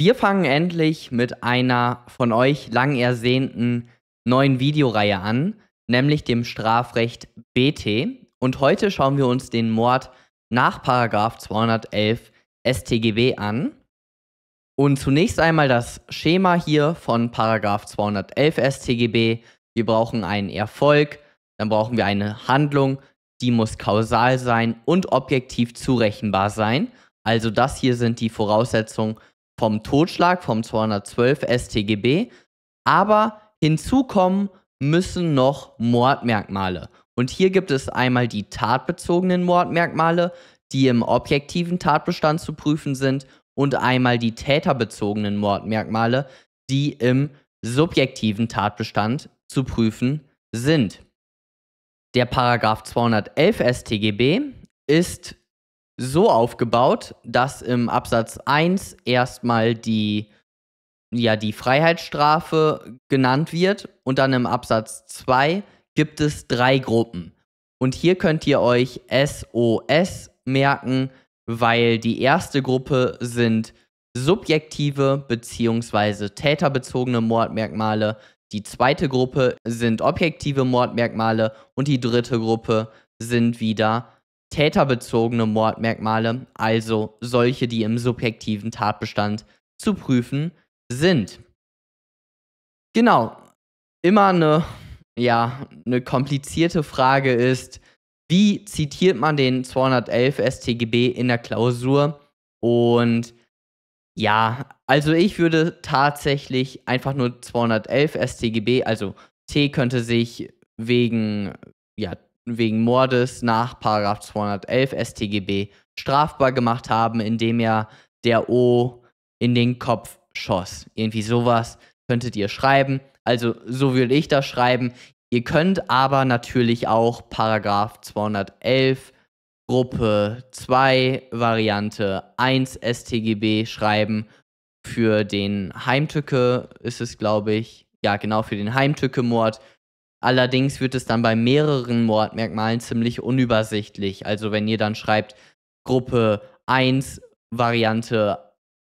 Wir fangen endlich mit einer von euch lang ersehnten neuen Videoreihe an, nämlich dem Strafrecht BT. Und heute schauen wir uns den Mord nach 211 StGB an. Und zunächst einmal das Schema hier von 211 StGB. Wir brauchen einen Erfolg, dann brauchen wir eine Handlung, die muss kausal sein und objektiv zurechenbar sein. Also das hier sind die Voraussetzungen vom Totschlag vom 212 StGB, aber hinzukommen müssen noch Mordmerkmale. Und hier gibt es einmal die tatbezogenen Mordmerkmale, die im objektiven Tatbestand zu prüfen sind, und einmal die täterbezogenen Mordmerkmale, die im subjektiven Tatbestand zu prüfen sind. Der Paragraph 211 StGB ist so aufgebaut, dass im Absatz 1 erstmal die, ja, die Freiheitsstrafe genannt wird und dann im Absatz 2 gibt es drei Gruppen. Und hier könnt ihr euch SOS merken, weil die erste Gruppe sind subjektive bzw. täterbezogene Mordmerkmale, die zweite Gruppe sind objektive Mordmerkmale und die dritte Gruppe sind wieder täterbezogene Mordmerkmale, also solche, die im subjektiven Tatbestand zu prüfen sind. Genau. Immer eine, ja, eine komplizierte Frage ist, wie zitiert man den 211 StGB in der Klausur? Und ja, also ich würde tatsächlich einfach nur 211 StGB, also T könnte sich wegen ja, wegen Mordes nach 211 StGB strafbar gemacht haben, indem er der O in den Kopf schoss. Irgendwie sowas könntet ihr schreiben. Also so würde ich das schreiben. Ihr könnt aber natürlich auch Paragraph 211 Gruppe 2 Variante 1 StGB schreiben. Für den Heimtücke ist es, glaube ich, ja genau, für den Heimtücke-Mord Allerdings wird es dann bei mehreren Mordmerkmalen ziemlich unübersichtlich. Also wenn ihr dann schreibt Gruppe 1 Variante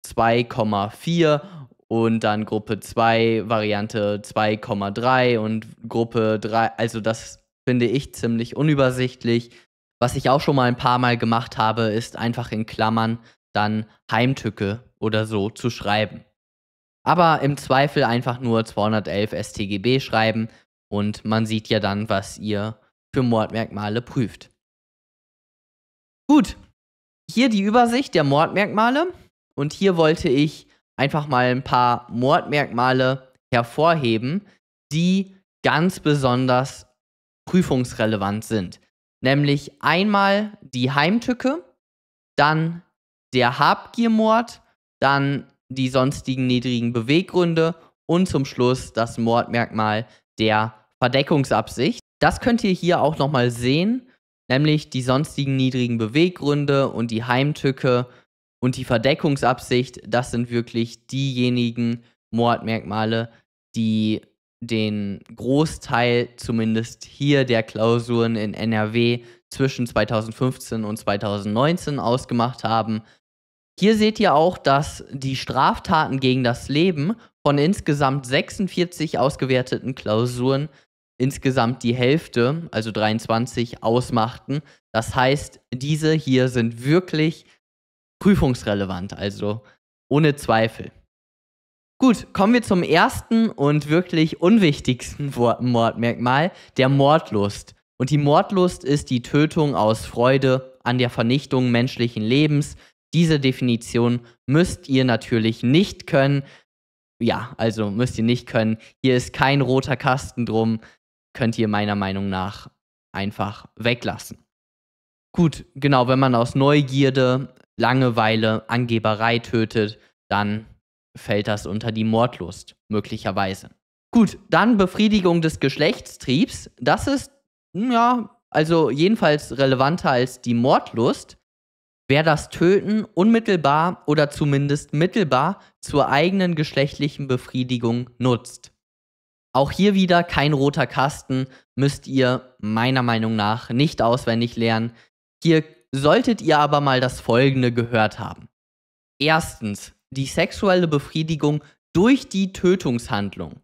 2,4 und dann Gruppe 2 Variante 2,3 und Gruppe 3, also das finde ich ziemlich unübersichtlich. Was ich auch schon mal ein paar Mal gemacht habe, ist einfach in Klammern dann Heimtücke oder so zu schreiben. Aber im Zweifel einfach nur 211 STGB schreiben und man sieht ja dann, was ihr für Mordmerkmale prüft. Gut, hier die Übersicht der Mordmerkmale. Und hier wollte ich einfach mal ein paar Mordmerkmale hervorheben, die ganz besonders prüfungsrelevant sind. Nämlich einmal die Heimtücke, dann der Habgiermord, dann die sonstigen niedrigen Beweggründe und zum Schluss das Mordmerkmal der Verdeckungsabsicht. Das könnt ihr hier auch nochmal sehen, nämlich die sonstigen niedrigen Beweggründe und die Heimtücke und die Verdeckungsabsicht. Das sind wirklich diejenigen Mordmerkmale, die den Großteil zumindest hier der Klausuren in NRW zwischen 2015 und 2019 ausgemacht haben. Hier seht ihr auch, dass die Straftaten gegen das Leben von insgesamt 46 ausgewerteten Klausuren insgesamt die Hälfte, also 23, ausmachten. Das heißt, diese hier sind wirklich prüfungsrelevant, also ohne Zweifel. Gut, kommen wir zum ersten und wirklich unwichtigsten Mordmerkmal, der Mordlust. Und die Mordlust ist die Tötung aus Freude an der Vernichtung menschlichen Lebens. Diese Definition müsst ihr natürlich nicht können. Ja, also müsst ihr nicht können. Hier ist kein roter Kasten drum könnt ihr meiner Meinung nach einfach weglassen. Gut, genau, wenn man aus Neugierde, Langeweile, Angeberei tötet, dann fällt das unter die Mordlust, möglicherweise. Gut, dann Befriedigung des Geschlechtstriebs. Das ist, hm, ja, also jedenfalls relevanter als die Mordlust. Wer das Töten unmittelbar oder zumindest mittelbar zur eigenen geschlechtlichen Befriedigung nutzt. Auch hier wieder kein roter Kasten, müsst ihr meiner Meinung nach nicht auswendig lernen. Hier solltet ihr aber mal das Folgende gehört haben. Erstens, die sexuelle Befriedigung durch die Tötungshandlung.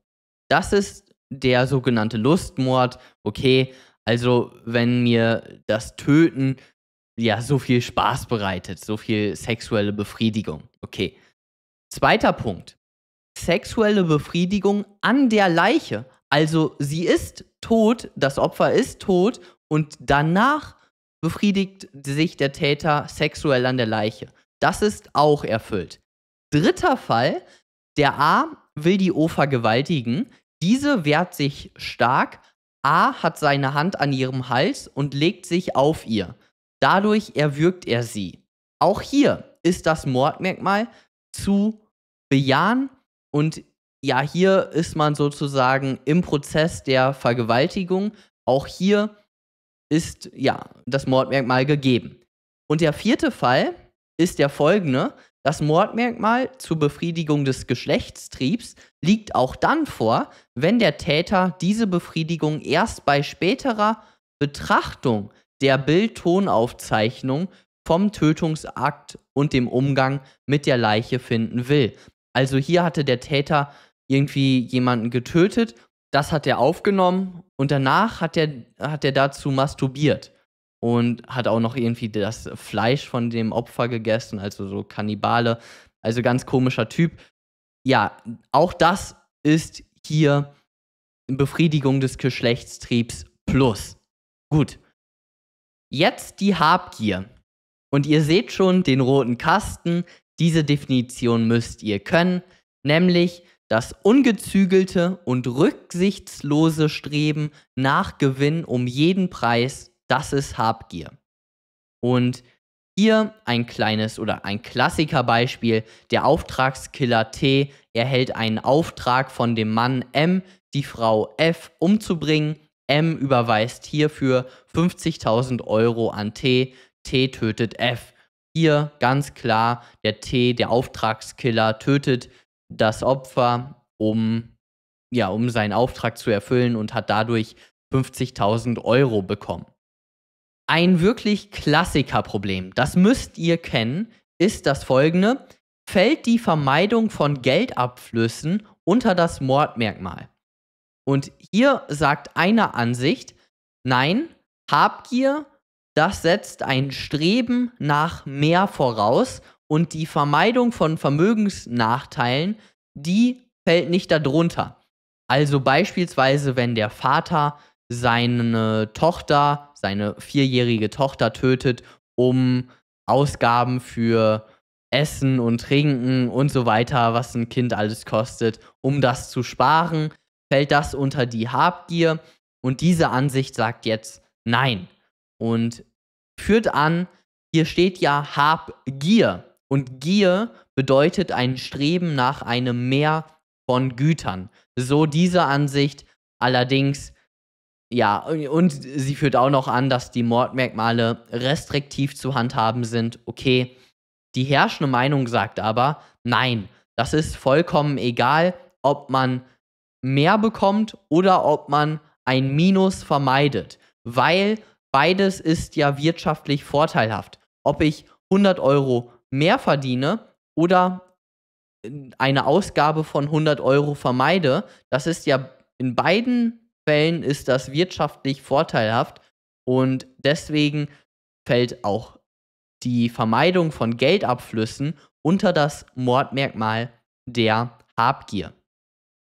Das ist der sogenannte Lustmord. Okay, also wenn mir das Töten ja so viel Spaß bereitet, so viel sexuelle Befriedigung. Okay. Zweiter Punkt sexuelle Befriedigung an der Leiche. Also sie ist tot, das Opfer ist tot und danach befriedigt sich der Täter sexuell an der Leiche. Das ist auch erfüllt. Dritter Fall, der A will die O vergewaltigen, diese wehrt sich stark, A hat seine Hand an ihrem Hals und legt sich auf ihr. Dadurch erwürgt er sie. Auch hier ist das Mordmerkmal zu bejahen und ja, hier ist man sozusagen im Prozess der Vergewaltigung. Auch hier ist ja das Mordmerkmal gegeben. Und der vierte Fall ist der folgende. Das Mordmerkmal zur Befriedigung des Geschlechtstriebs liegt auch dann vor, wenn der Täter diese Befriedigung erst bei späterer Betrachtung der Bildtonaufzeichnung vom Tötungsakt und dem Umgang mit der Leiche finden will. Also hier hatte der Täter irgendwie jemanden getötet, das hat er aufgenommen und danach hat er, hat er dazu masturbiert und hat auch noch irgendwie das Fleisch von dem Opfer gegessen, also so Kannibale, also ganz komischer Typ. Ja, auch das ist hier Befriedigung des Geschlechtstriebs plus. Gut. Jetzt die Habgier. Und ihr seht schon den roten Kasten, diese Definition müsst ihr können, nämlich das ungezügelte und rücksichtslose Streben nach Gewinn um jeden Preis, das ist Habgier. Und hier ein kleines oder ein Klassikerbeispiel. Der Auftragskiller T erhält einen Auftrag von dem Mann M, die Frau F umzubringen. M überweist hierfür 50.000 Euro an T. T tötet F. Hier ganz klar, der T, der Auftragskiller, tötet das Opfer, um, ja, um seinen Auftrag zu erfüllen und hat dadurch 50.000 Euro bekommen. Ein wirklich Klassikerproblem, das müsst ihr kennen, ist das folgende. Fällt die Vermeidung von Geldabflüssen unter das Mordmerkmal? Und hier sagt einer Ansicht, nein, Habgier das setzt ein Streben nach mehr voraus und die Vermeidung von Vermögensnachteilen, die fällt nicht darunter. Also beispielsweise, wenn der Vater seine Tochter, seine vierjährige Tochter tötet, um Ausgaben für Essen und Trinken und so weiter, was ein Kind alles kostet, um das zu sparen, fällt das unter die Habgier. Und diese Ansicht sagt jetzt, nein, und führt an, hier steht ja, Habgier. Und Gier bedeutet ein Streben nach einem Mehr von Gütern. So diese Ansicht allerdings, ja, und sie führt auch noch an, dass die Mordmerkmale restriktiv zu handhaben sind. Okay, die herrschende Meinung sagt aber, nein, das ist vollkommen egal, ob man mehr bekommt oder ob man ein Minus vermeidet, weil Beides ist ja wirtschaftlich vorteilhaft. Ob ich 100 Euro mehr verdiene oder äh, eine Ausgabe von 100 Euro vermeide, das ist ja in beiden Fällen ist das wirtschaftlich vorteilhaft und deswegen fällt auch die Vermeidung von Geldabflüssen unter das Mordmerkmal der Habgier.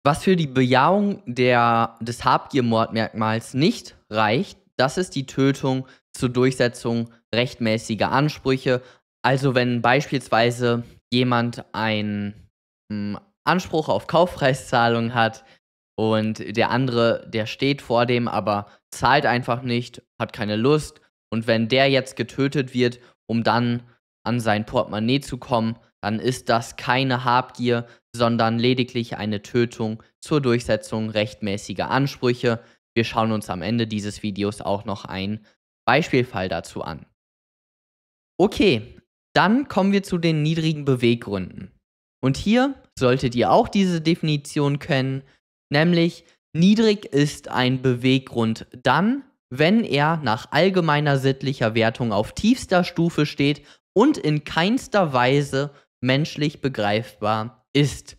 Was für die Bejahung der, des Habgier-Mordmerkmals nicht reicht, das ist die Tötung zur Durchsetzung rechtmäßiger Ansprüche. Also wenn beispielsweise jemand einen hm, Anspruch auf Kaufpreiszahlung hat und der andere, der steht vor dem, aber zahlt einfach nicht, hat keine Lust. Und wenn der jetzt getötet wird, um dann an sein Portemonnaie zu kommen, dann ist das keine Habgier, sondern lediglich eine Tötung zur Durchsetzung rechtmäßiger Ansprüche. Wir schauen uns am Ende dieses Videos auch noch einen Beispielfall dazu an. Okay, dann kommen wir zu den niedrigen Beweggründen. Und hier solltet ihr auch diese Definition kennen, nämlich niedrig ist ein Beweggrund dann, wenn er nach allgemeiner sittlicher Wertung auf tiefster Stufe steht und in keinster Weise menschlich begreifbar ist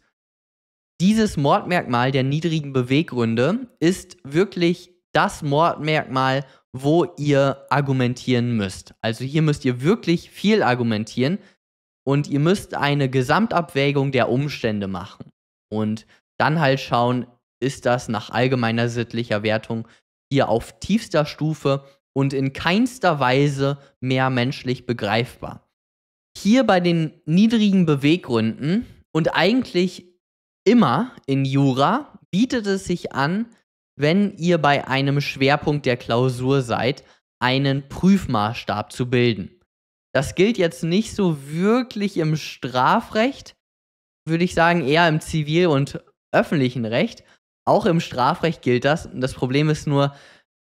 dieses Mordmerkmal der niedrigen Beweggründe ist wirklich das Mordmerkmal, wo ihr argumentieren müsst. Also hier müsst ihr wirklich viel argumentieren und ihr müsst eine Gesamtabwägung der Umstände machen und dann halt schauen, ist das nach allgemeiner sittlicher Wertung hier auf tiefster Stufe und in keinster Weise mehr menschlich begreifbar. Hier bei den niedrigen Beweggründen und eigentlich immer in Jura bietet es sich an, wenn ihr bei einem Schwerpunkt der Klausur seid, einen Prüfmaßstab zu bilden. Das gilt jetzt nicht so wirklich im Strafrecht, würde ich sagen, eher im Zivil- und öffentlichen Recht. Auch im Strafrecht gilt das. Das Problem ist nur,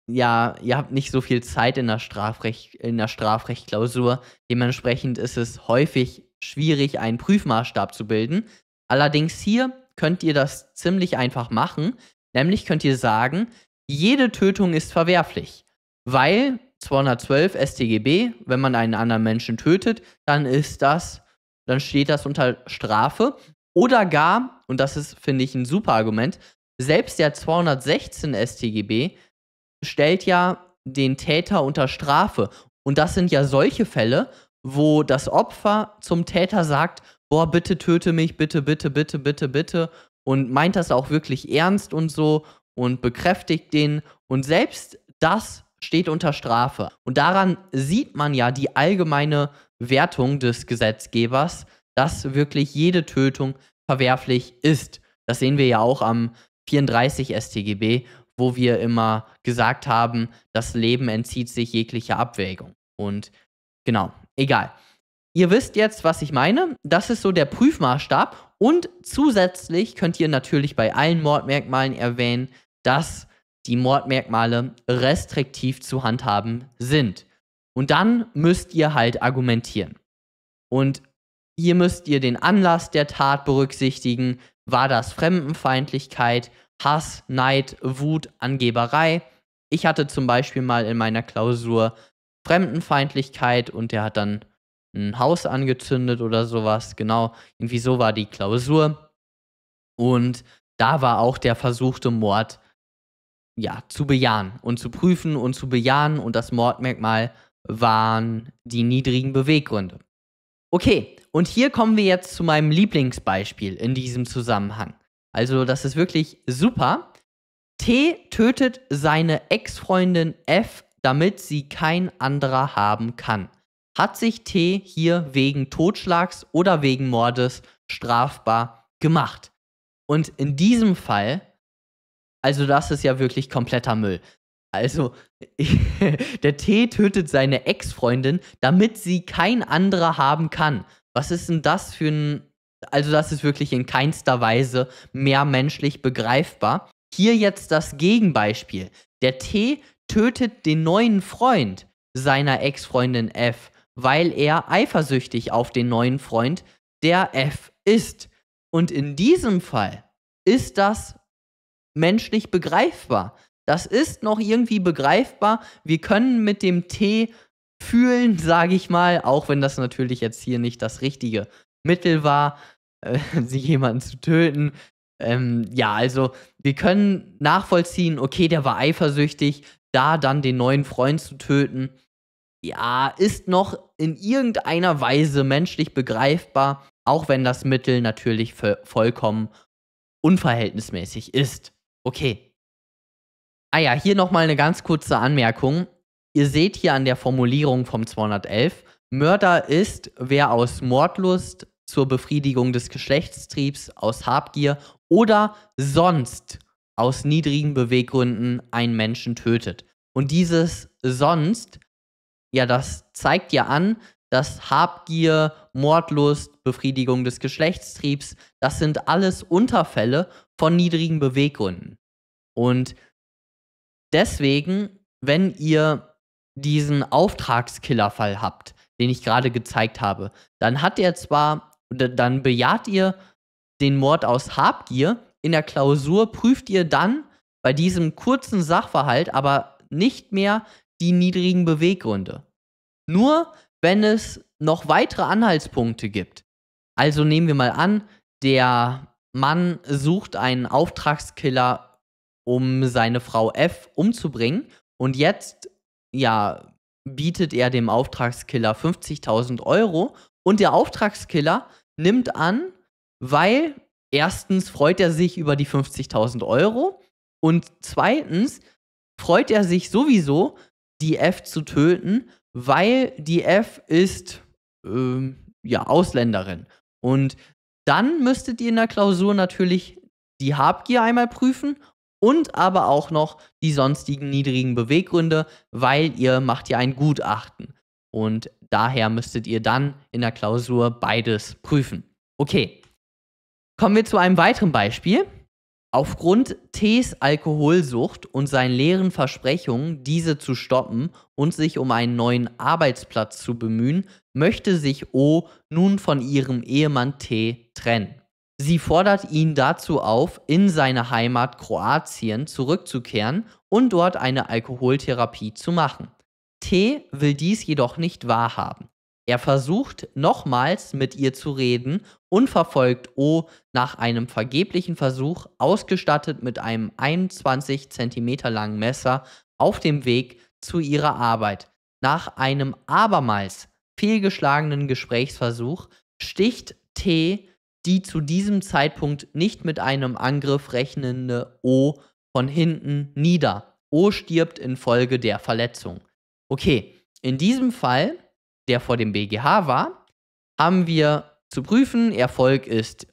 ja, ihr habt nicht so viel Zeit in der, Strafrecht, in der Strafrechtklausur. Dementsprechend ist es häufig schwierig, einen Prüfmaßstab zu bilden. Allerdings hier könnt ihr das ziemlich einfach machen. Nämlich könnt ihr sagen, jede Tötung ist verwerflich, weil 212 StGB, wenn man einen anderen Menschen tötet, dann ist das, dann steht das unter Strafe. Oder gar, und das ist, finde ich, ein super Argument, selbst der 216 StGB stellt ja den Täter unter Strafe. Und das sind ja solche Fälle, wo das Opfer zum Täter sagt, boah, bitte töte mich, bitte, bitte, bitte, bitte, bitte. Und meint das auch wirklich ernst und so und bekräftigt den. Und selbst das steht unter Strafe. Und daran sieht man ja die allgemeine Wertung des Gesetzgebers, dass wirklich jede Tötung verwerflich ist. Das sehen wir ja auch am 34 StGB, wo wir immer gesagt haben, das Leben entzieht sich jeglicher Abwägung. Und genau, egal. Ihr wisst jetzt, was ich meine. Das ist so der Prüfmaßstab. Und zusätzlich könnt ihr natürlich bei allen Mordmerkmalen erwähnen, dass die Mordmerkmale restriktiv zu handhaben sind. Und dann müsst ihr halt argumentieren. Und hier müsst ihr den Anlass der Tat berücksichtigen. War das Fremdenfeindlichkeit, Hass, Neid, Wut, Angeberei? Ich hatte zum Beispiel mal in meiner Klausur Fremdenfeindlichkeit und der hat dann ein Haus angezündet oder sowas. Genau, irgendwie so war die Klausur. Und da war auch der versuchte Mord ja, zu bejahen und zu prüfen und zu bejahen. Und das Mordmerkmal waren die niedrigen Beweggründe. Okay, und hier kommen wir jetzt zu meinem Lieblingsbeispiel in diesem Zusammenhang. Also, das ist wirklich super. T tötet seine Ex-Freundin F, damit sie kein anderer haben kann hat sich T hier wegen Totschlags oder wegen Mordes strafbar gemacht. Und in diesem Fall, also das ist ja wirklich kompletter Müll. Also, der T tötet seine Ex-Freundin, damit sie kein anderer haben kann. Was ist denn das für ein. Also, das ist wirklich in keinster Weise mehr menschlich begreifbar. Hier jetzt das Gegenbeispiel. Der T tötet den neuen Freund seiner Ex-Freundin F, weil er eifersüchtig auf den neuen Freund der F ist. Und in diesem Fall ist das menschlich begreifbar. Das ist noch irgendwie begreifbar. Wir können mit dem T fühlen, sage ich mal, auch wenn das natürlich jetzt hier nicht das richtige Mittel war, äh, jemanden zu töten. Ähm, ja, also wir können nachvollziehen, okay, der war eifersüchtig, da dann den neuen Freund zu töten ja, ist noch in irgendeiner Weise menschlich begreifbar, auch wenn das Mittel natürlich vollkommen unverhältnismäßig ist. Okay. Ah ja, hier nochmal eine ganz kurze Anmerkung. Ihr seht hier an der Formulierung vom 211, Mörder ist, wer aus Mordlust zur Befriedigung des Geschlechtstriebs, aus Habgier oder sonst aus niedrigen Beweggründen einen Menschen tötet. Und dieses sonst ja, das zeigt ja an, dass Habgier, Mordlust, Befriedigung des Geschlechtstriebs, das sind alles Unterfälle von niedrigen Beweggründen. Und deswegen, wenn ihr diesen Auftragskillerfall habt, den ich gerade gezeigt habe, dann hat er zwar, dann bejaht ihr den Mord aus Habgier, in der Klausur prüft ihr dann bei diesem kurzen Sachverhalt aber nicht mehr die niedrigen Beweggründe. Nur wenn es noch weitere Anhaltspunkte gibt. Also nehmen wir mal an, der Mann sucht einen Auftragskiller, um seine Frau F umzubringen. Und jetzt, ja, bietet er dem Auftragskiller 50.000 Euro. Und der Auftragskiller nimmt an, weil erstens freut er sich über die 50.000 Euro und zweitens freut er sich sowieso, die F zu töten, weil die F ist ähm, ja Ausländerin. Und dann müsstet ihr in der Klausur natürlich die Habgier einmal prüfen und aber auch noch die sonstigen niedrigen Beweggründe, weil ihr macht ja ein Gutachten. Und daher müsstet ihr dann in der Klausur beides prüfen. Okay, kommen wir zu einem weiteren Beispiel. Aufgrund T's Alkoholsucht und seinen leeren Versprechungen, diese zu stoppen und sich um einen neuen Arbeitsplatz zu bemühen, möchte sich O nun von ihrem Ehemann T trennen. Sie fordert ihn dazu auf, in seine Heimat Kroatien zurückzukehren und dort eine Alkoholtherapie zu machen. T will dies jedoch nicht wahrhaben. Er versucht nochmals mit ihr zu reden und verfolgt O nach einem vergeblichen Versuch, ausgestattet mit einem 21 cm langen Messer, auf dem Weg zu ihrer Arbeit. Nach einem abermals fehlgeschlagenen Gesprächsversuch sticht T die zu diesem Zeitpunkt nicht mit einem Angriff rechnende O von hinten nieder. O stirbt infolge der Verletzung. Okay, in diesem Fall der vor dem BGH war, haben wir zu prüfen, Erfolg ist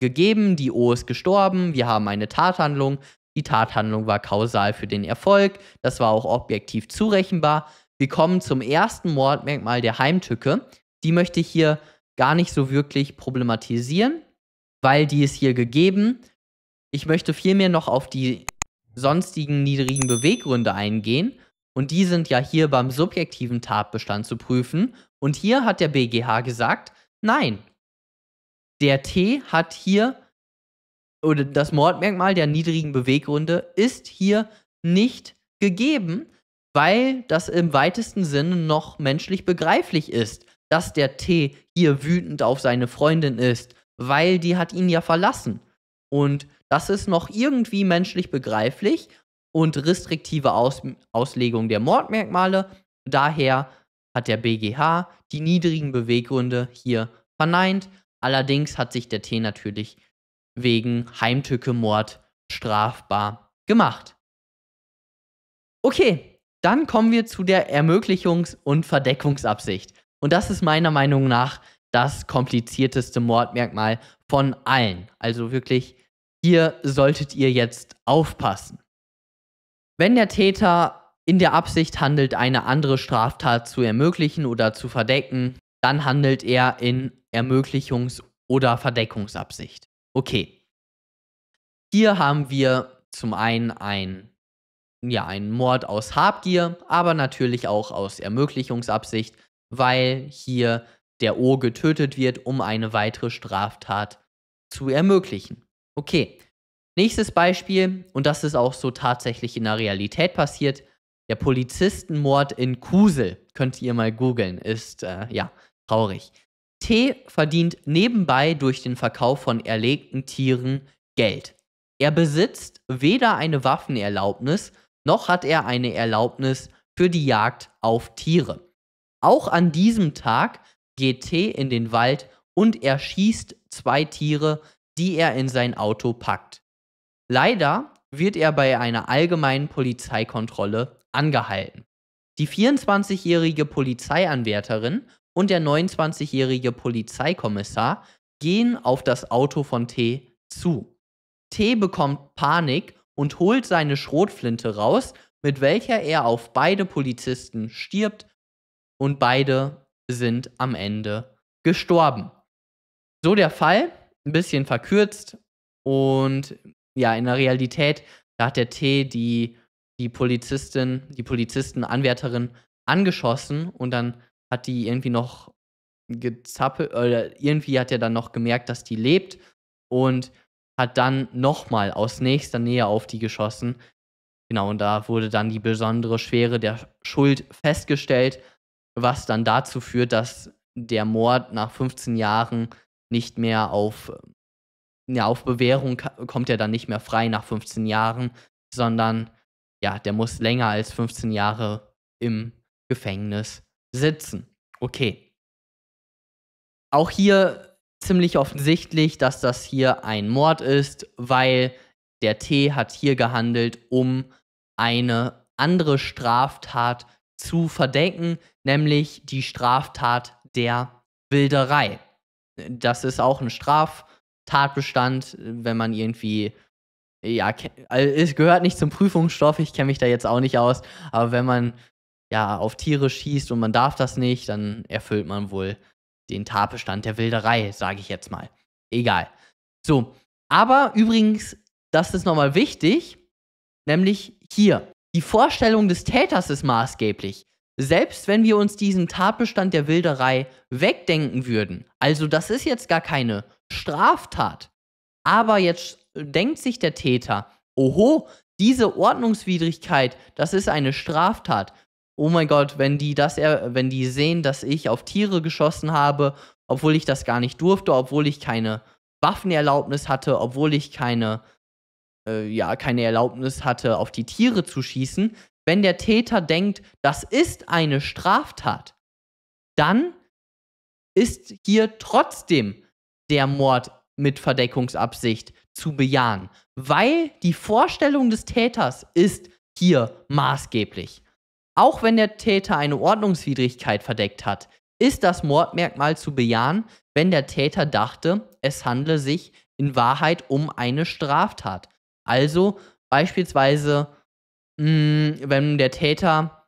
gegeben, die O ist gestorben, wir haben eine Tathandlung, die Tathandlung war kausal für den Erfolg, das war auch objektiv zurechenbar. Wir kommen zum ersten Mordmerkmal der Heimtücke. Die möchte ich hier gar nicht so wirklich problematisieren, weil die ist hier gegeben. Ich möchte vielmehr noch auf die sonstigen niedrigen Beweggründe eingehen und die sind ja hier beim subjektiven Tatbestand zu prüfen. Und hier hat der BGH gesagt, nein. Der T hat hier, oder das Mordmerkmal der niedrigen Beweggründe ist hier nicht gegeben, weil das im weitesten Sinne noch menschlich begreiflich ist, dass der T hier wütend auf seine Freundin ist, weil die hat ihn ja verlassen. Und das ist noch irgendwie menschlich begreiflich und restriktive Aus Auslegung der Mordmerkmale. Daher hat der BGH die niedrigen Beweggründe hier verneint. Allerdings hat sich der T natürlich wegen Heimtücke-Mord strafbar gemacht. Okay, dann kommen wir zu der Ermöglichungs- und Verdeckungsabsicht. Und das ist meiner Meinung nach das komplizierteste Mordmerkmal von allen. Also wirklich, hier solltet ihr jetzt aufpassen. Wenn der Täter in der Absicht handelt, eine andere Straftat zu ermöglichen oder zu verdecken, dann handelt er in Ermöglichungs- oder Verdeckungsabsicht. Okay. Hier haben wir zum einen ein, ja, einen Mord aus Habgier, aber natürlich auch aus Ermöglichungsabsicht, weil hier der O getötet wird, um eine weitere Straftat zu ermöglichen. Okay. Nächstes Beispiel, und das ist auch so tatsächlich in der Realität passiert, der Polizistenmord in Kusel, könnt ihr mal googeln, ist äh, ja traurig. T verdient nebenbei durch den Verkauf von erlegten Tieren Geld. Er besitzt weder eine Waffenerlaubnis, noch hat er eine Erlaubnis für die Jagd auf Tiere. Auch an diesem Tag geht T in den Wald und erschießt zwei Tiere, die er in sein Auto packt. Leider wird er bei einer allgemeinen Polizeikontrolle angehalten. Die 24-jährige Polizeianwärterin und der 29-jährige Polizeikommissar gehen auf das Auto von T zu. T bekommt Panik und holt seine Schrotflinte raus, mit welcher er auf beide Polizisten stirbt und beide sind am Ende gestorben. So der Fall, ein bisschen verkürzt und ja, in der Realität, da hat der T die, die Polizistin, die Polizistenanwärterin angeschossen und dann hat die irgendwie noch gezappelt, oder äh, irgendwie hat er dann noch gemerkt, dass die lebt und hat dann nochmal aus nächster Nähe auf die geschossen. Genau, und da wurde dann die besondere Schwere der Schuld festgestellt, was dann dazu führt, dass der Mord nach 15 Jahren nicht mehr auf ja, auf Bewährung kommt er dann nicht mehr frei nach 15 Jahren, sondern ja, der muss länger als 15 Jahre im Gefängnis sitzen. Okay. Auch hier ziemlich offensichtlich, dass das hier ein Mord ist, weil der T hat hier gehandelt, um eine andere Straftat zu verdecken, nämlich die Straftat der Wilderei. Das ist auch ein Straf, Tatbestand, wenn man irgendwie, ja, also es gehört nicht zum Prüfungsstoff, ich kenne mich da jetzt auch nicht aus, aber wenn man ja auf Tiere schießt und man darf das nicht, dann erfüllt man wohl den Tatbestand der Wilderei, sage ich jetzt mal. Egal. So, aber übrigens, das ist nochmal wichtig, nämlich hier. Die Vorstellung des Täters ist maßgeblich. Selbst wenn wir uns diesen Tatbestand der Wilderei wegdenken würden, also das ist jetzt gar keine Straftat. Aber jetzt denkt sich der Täter, oho, diese Ordnungswidrigkeit, das ist eine Straftat. Oh mein Gott, wenn die, das er, wenn die sehen, dass ich auf Tiere geschossen habe, obwohl ich das gar nicht durfte, obwohl ich keine Waffenerlaubnis hatte, obwohl ich keine, äh, ja, keine Erlaubnis hatte, auf die Tiere zu schießen, wenn der Täter denkt, das ist eine Straftat, dann ist hier trotzdem der Mord mit Verdeckungsabsicht zu bejahen, weil die Vorstellung des Täters ist hier maßgeblich. Auch wenn der Täter eine Ordnungswidrigkeit verdeckt hat, ist das Mordmerkmal zu bejahen, wenn der Täter dachte, es handle sich in Wahrheit um eine Straftat. Also beispielsweise, mh, hm, wenn der Täter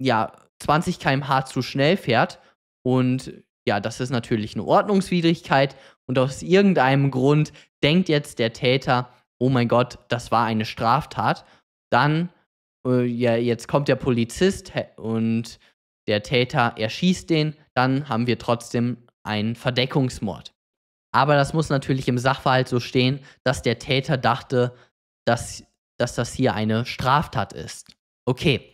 ja 20 km/h zu schnell fährt und ja, das ist natürlich eine Ordnungswidrigkeit und aus irgendeinem Grund denkt jetzt der Täter, oh mein Gott, das war eine Straftat. Dann, äh, ja, jetzt kommt der Polizist und der Täter erschießt den, dann haben wir trotzdem einen Verdeckungsmord. Aber das muss natürlich im Sachverhalt so stehen, dass der Täter dachte, dass, dass das hier eine Straftat ist. Okay.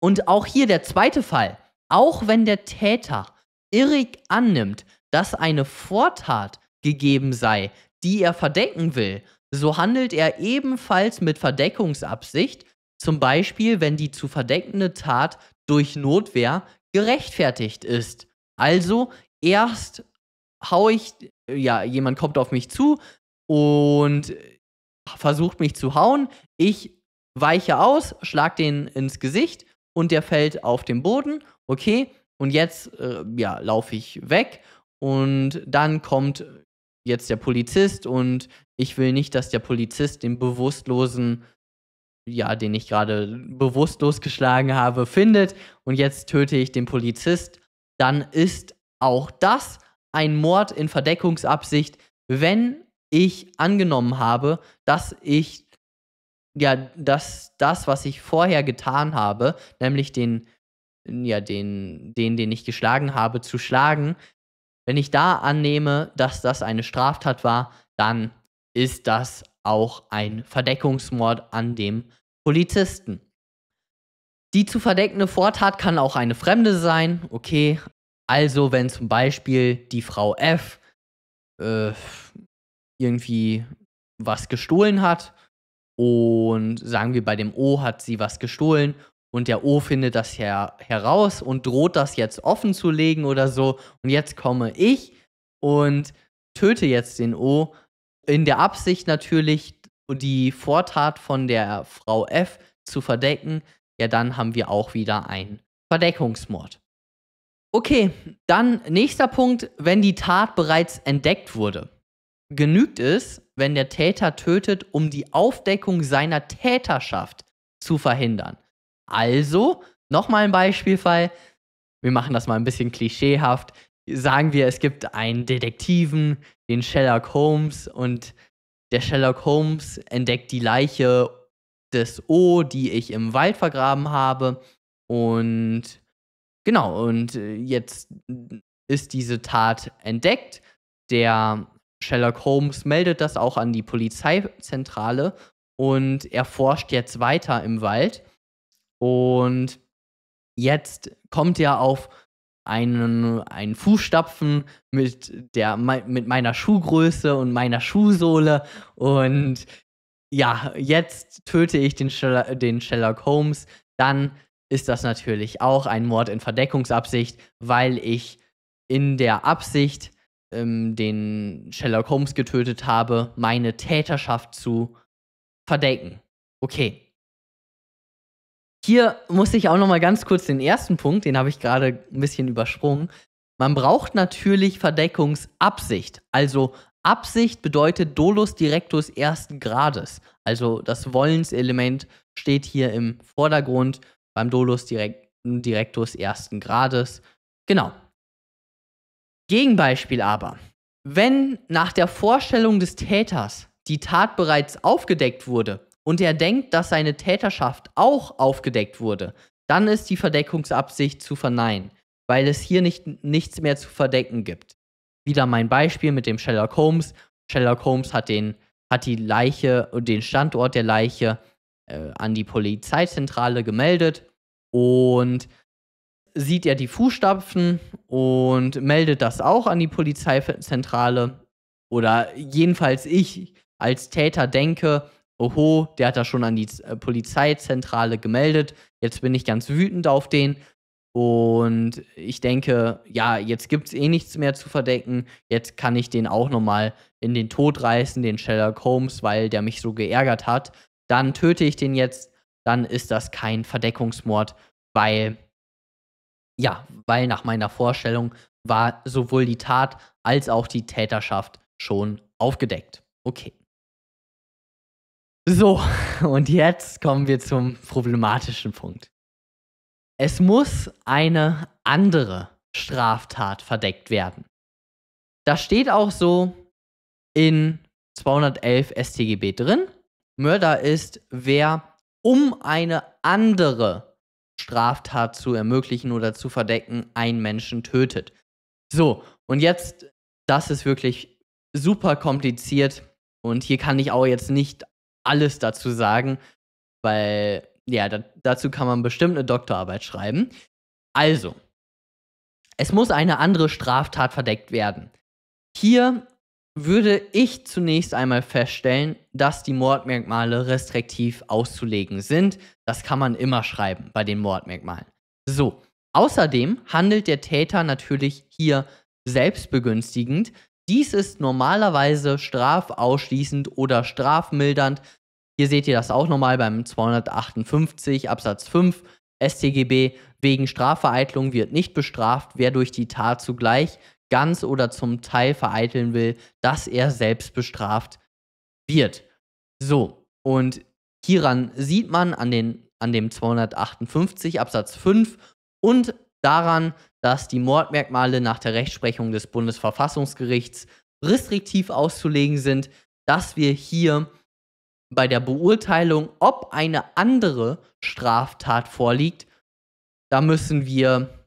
Und auch hier der zweite Fall. Auch wenn der Täter irrig annimmt, dass eine Vortat gegeben sei, die er verdecken will, so handelt er ebenfalls mit Verdeckungsabsicht, zum Beispiel wenn die zu verdeckende Tat durch Notwehr gerechtfertigt ist. Also erst hau ich, ja, jemand kommt auf mich zu und versucht mich zu hauen, ich weiche aus, schlag den ins Gesicht und der fällt auf den Boden, okay, und jetzt, äh, ja, laufe ich weg und dann kommt jetzt der Polizist und ich will nicht, dass der Polizist den Bewusstlosen, ja, den ich gerade bewusstlos geschlagen habe, findet. Und jetzt töte ich den Polizist. Dann ist auch das ein Mord in Verdeckungsabsicht, wenn ich angenommen habe, dass ich ja, dass das, was ich vorher getan habe, nämlich den, ja, den, den, den ich geschlagen habe, zu schlagen, wenn ich da annehme, dass das eine Straftat war, dann ist das auch ein Verdeckungsmord an dem Polizisten. Die zu verdeckende Vortat kann auch eine Fremde sein, okay. Also wenn zum Beispiel die Frau F äh, irgendwie was gestohlen hat und sagen wir bei dem O hat sie was gestohlen und der O findet das her heraus und droht das jetzt offen zu legen oder so. Und jetzt komme ich und töte jetzt den O in der Absicht natürlich, die Vortat von der Frau F zu verdecken. Ja, dann haben wir auch wieder einen Verdeckungsmord. Okay, dann nächster Punkt, wenn die Tat bereits entdeckt wurde. Genügt es, wenn der Täter tötet, um die Aufdeckung seiner Täterschaft zu verhindern. Also, nochmal ein Beispielfall. Wir machen das mal ein bisschen klischeehaft. Sagen wir, es gibt einen Detektiven, den Sherlock Holmes, und der Sherlock Holmes entdeckt die Leiche des O, die ich im Wald vergraben habe. Und genau, und äh, jetzt ist diese Tat entdeckt. Der Sherlock Holmes meldet das auch an die Polizeizentrale und er forscht jetzt weiter im Wald und jetzt kommt er auf einen, einen Fußstapfen mit, der, mit meiner Schuhgröße und meiner Schuhsohle. Und ja, jetzt töte ich den, den Sherlock Holmes. Dann ist das natürlich auch ein Mord in Verdeckungsabsicht, weil ich in der Absicht, ähm, den Sherlock Holmes getötet habe, meine Täterschaft zu verdecken. Okay, hier muss ich auch noch mal ganz kurz den ersten Punkt, den habe ich gerade ein bisschen übersprungen. Man braucht natürlich Verdeckungsabsicht. Also Absicht bedeutet Dolus directus ersten Grades. Also das Wollenselement steht hier im Vordergrund beim Dolus directus ersten Grades. Genau. Gegenbeispiel aber. Wenn nach der Vorstellung des Täters die Tat bereits aufgedeckt wurde und er denkt, dass seine Täterschaft auch aufgedeckt wurde, dann ist die Verdeckungsabsicht zu verneinen, weil es hier nicht, nichts mehr zu verdecken gibt. Wieder mein Beispiel mit dem Sherlock Holmes. Sherlock Holmes hat, den, hat die Leiche und den Standort der Leiche äh, an die Polizeizentrale gemeldet und sieht er die Fußstapfen und meldet das auch an die Polizeizentrale. Oder jedenfalls ich als Täter denke, oho, der hat das schon an die äh, Polizeizentrale gemeldet, jetzt bin ich ganz wütend auf den. Und ich denke, ja, jetzt gibt es eh nichts mehr zu verdecken. Jetzt kann ich den auch nochmal in den Tod reißen, den Sherlock Holmes, weil der mich so geärgert hat. Dann töte ich den jetzt, dann ist das kein Verdeckungsmord, weil, ja, weil nach meiner Vorstellung war sowohl die Tat als auch die Täterschaft schon aufgedeckt. Okay. So, und jetzt kommen wir zum problematischen Punkt. Es muss eine andere Straftat verdeckt werden. Das steht auch so in 211 StGB drin. Mörder ist, wer um eine andere Straftat zu ermöglichen oder zu verdecken, einen Menschen tötet. So, und jetzt, das ist wirklich super kompliziert und hier kann ich auch jetzt nicht alles dazu sagen, weil ja, da, dazu kann man bestimmt eine Doktorarbeit schreiben. Also, es muss eine andere Straftat verdeckt werden. Hier würde ich zunächst einmal feststellen, dass die Mordmerkmale restriktiv auszulegen sind. Das kann man immer schreiben bei den Mordmerkmalen. So, außerdem handelt der Täter natürlich hier selbstbegünstigend, dies ist normalerweise strafausschließend oder strafmildernd. Hier seht ihr das auch nochmal beim 258 Absatz 5 StGB. Wegen Strafvereitelung wird nicht bestraft, wer durch die Tat zugleich ganz oder zum Teil vereiteln will, dass er selbst bestraft wird. So, und hieran sieht man an, den, an dem 258 Absatz 5 und daran, dass die Mordmerkmale nach der Rechtsprechung des Bundesverfassungsgerichts restriktiv auszulegen sind, dass wir hier bei der Beurteilung, ob eine andere Straftat vorliegt, da müssen wir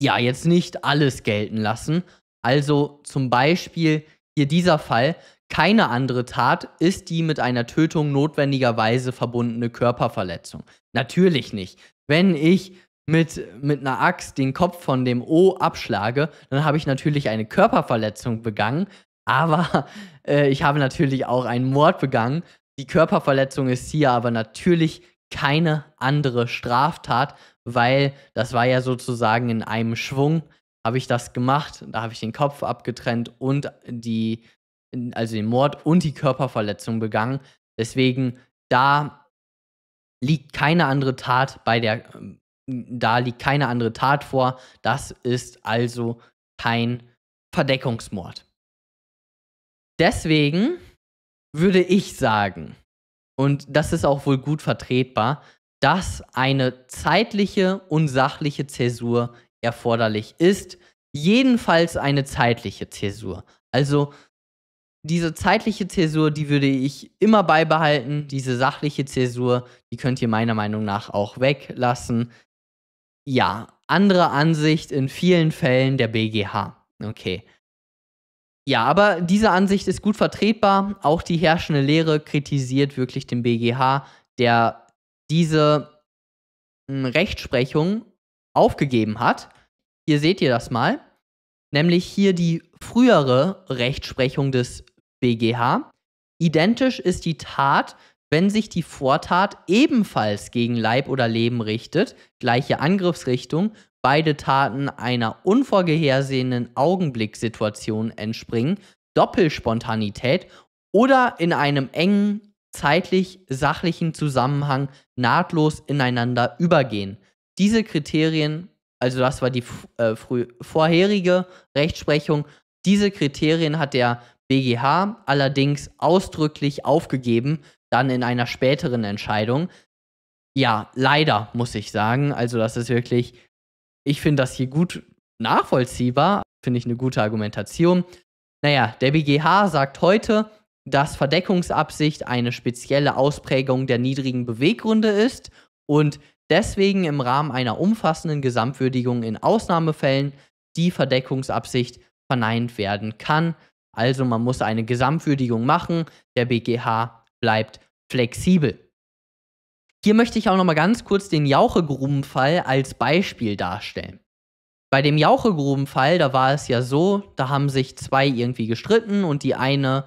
ja jetzt nicht alles gelten lassen. Also zum Beispiel hier dieser Fall, keine andere Tat ist die mit einer Tötung notwendigerweise verbundene Körperverletzung. Natürlich nicht. Wenn ich mit, mit einer Axt den Kopf von dem O abschlage, dann habe ich natürlich eine Körperverletzung begangen, aber äh, ich habe natürlich auch einen Mord begangen. Die Körperverletzung ist hier aber natürlich keine andere Straftat, weil das war ja sozusagen in einem Schwung, habe ich das gemacht, da habe ich den Kopf abgetrennt und die, also den Mord und die Körperverletzung begangen. Deswegen, da liegt keine andere Tat bei der, ähm, da liegt keine andere Tat vor. Das ist also kein Verdeckungsmord. Deswegen würde ich sagen, und das ist auch wohl gut vertretbar, dass eine zeitliche und sachliche Zäsur erforderlich ist. Jedenfalls eine zeitliche Zäsur. Also diese zeitliche Zäsur, die würde ich immer beibehalten. Diese sachliche Zäsur, die könnt ihr meiner Meinung nach auch weglassen ja, andere Ansicht in vielen Fällen der BGH. Okay. Ja, aber diese Ansicht ist gut vertretbar. Auch die herrschende Lehre kritisiert wirklich den BGH, der diese hm, Rechtsprechung aufgegeben hat. Hier seht ihr das mal. Nämlich hier die frühere Rechtsprechung des BGH. Identisch ist die Tat wenn sich die Vortat ebenfalls gegen Leib oder Leben richtet, gleiche Angriffsrichtung, beide Taten einer unvorhergesehenen Augenblicksituation entspringen, Doppelspontanität oder in einem engen, zeitlich sachlichen Zusammenhang nahtlos ineinander übergehen. Diese Kriterien, also das war die äh, vorherige Rechtsprechung, diese Kriterien hat der BGH allerdings ausdrücklich aufgegeben, dann in einer späteren Entscheidung. Ja, leider muss ich sagen. Also das ist wirklich, ich finde das hier gut nachvollziehbar, finde ich eine gute Argumentation. Naja, der BGH sagt heute, dass Verdeckungsabsicht eine spezielle Ausprägung der niedrigen Beweggründe ist und deswegen im Rahmen einer umfassenden Gesamtwürdigung in Ausnahmefällen die Verdeckungsabsicht verneint werden kann. Also man muss eine Gesamtwürdigung machen. Der BGH bleibt flexibel. Hier möchte ich auch nochmal ganz kurz den Jauchegrubenfall als Beispiel darstellen. Bei dem Jauchegrubenfall, da war es ja so, da haben sich zwei irgendwie gestritten und die eine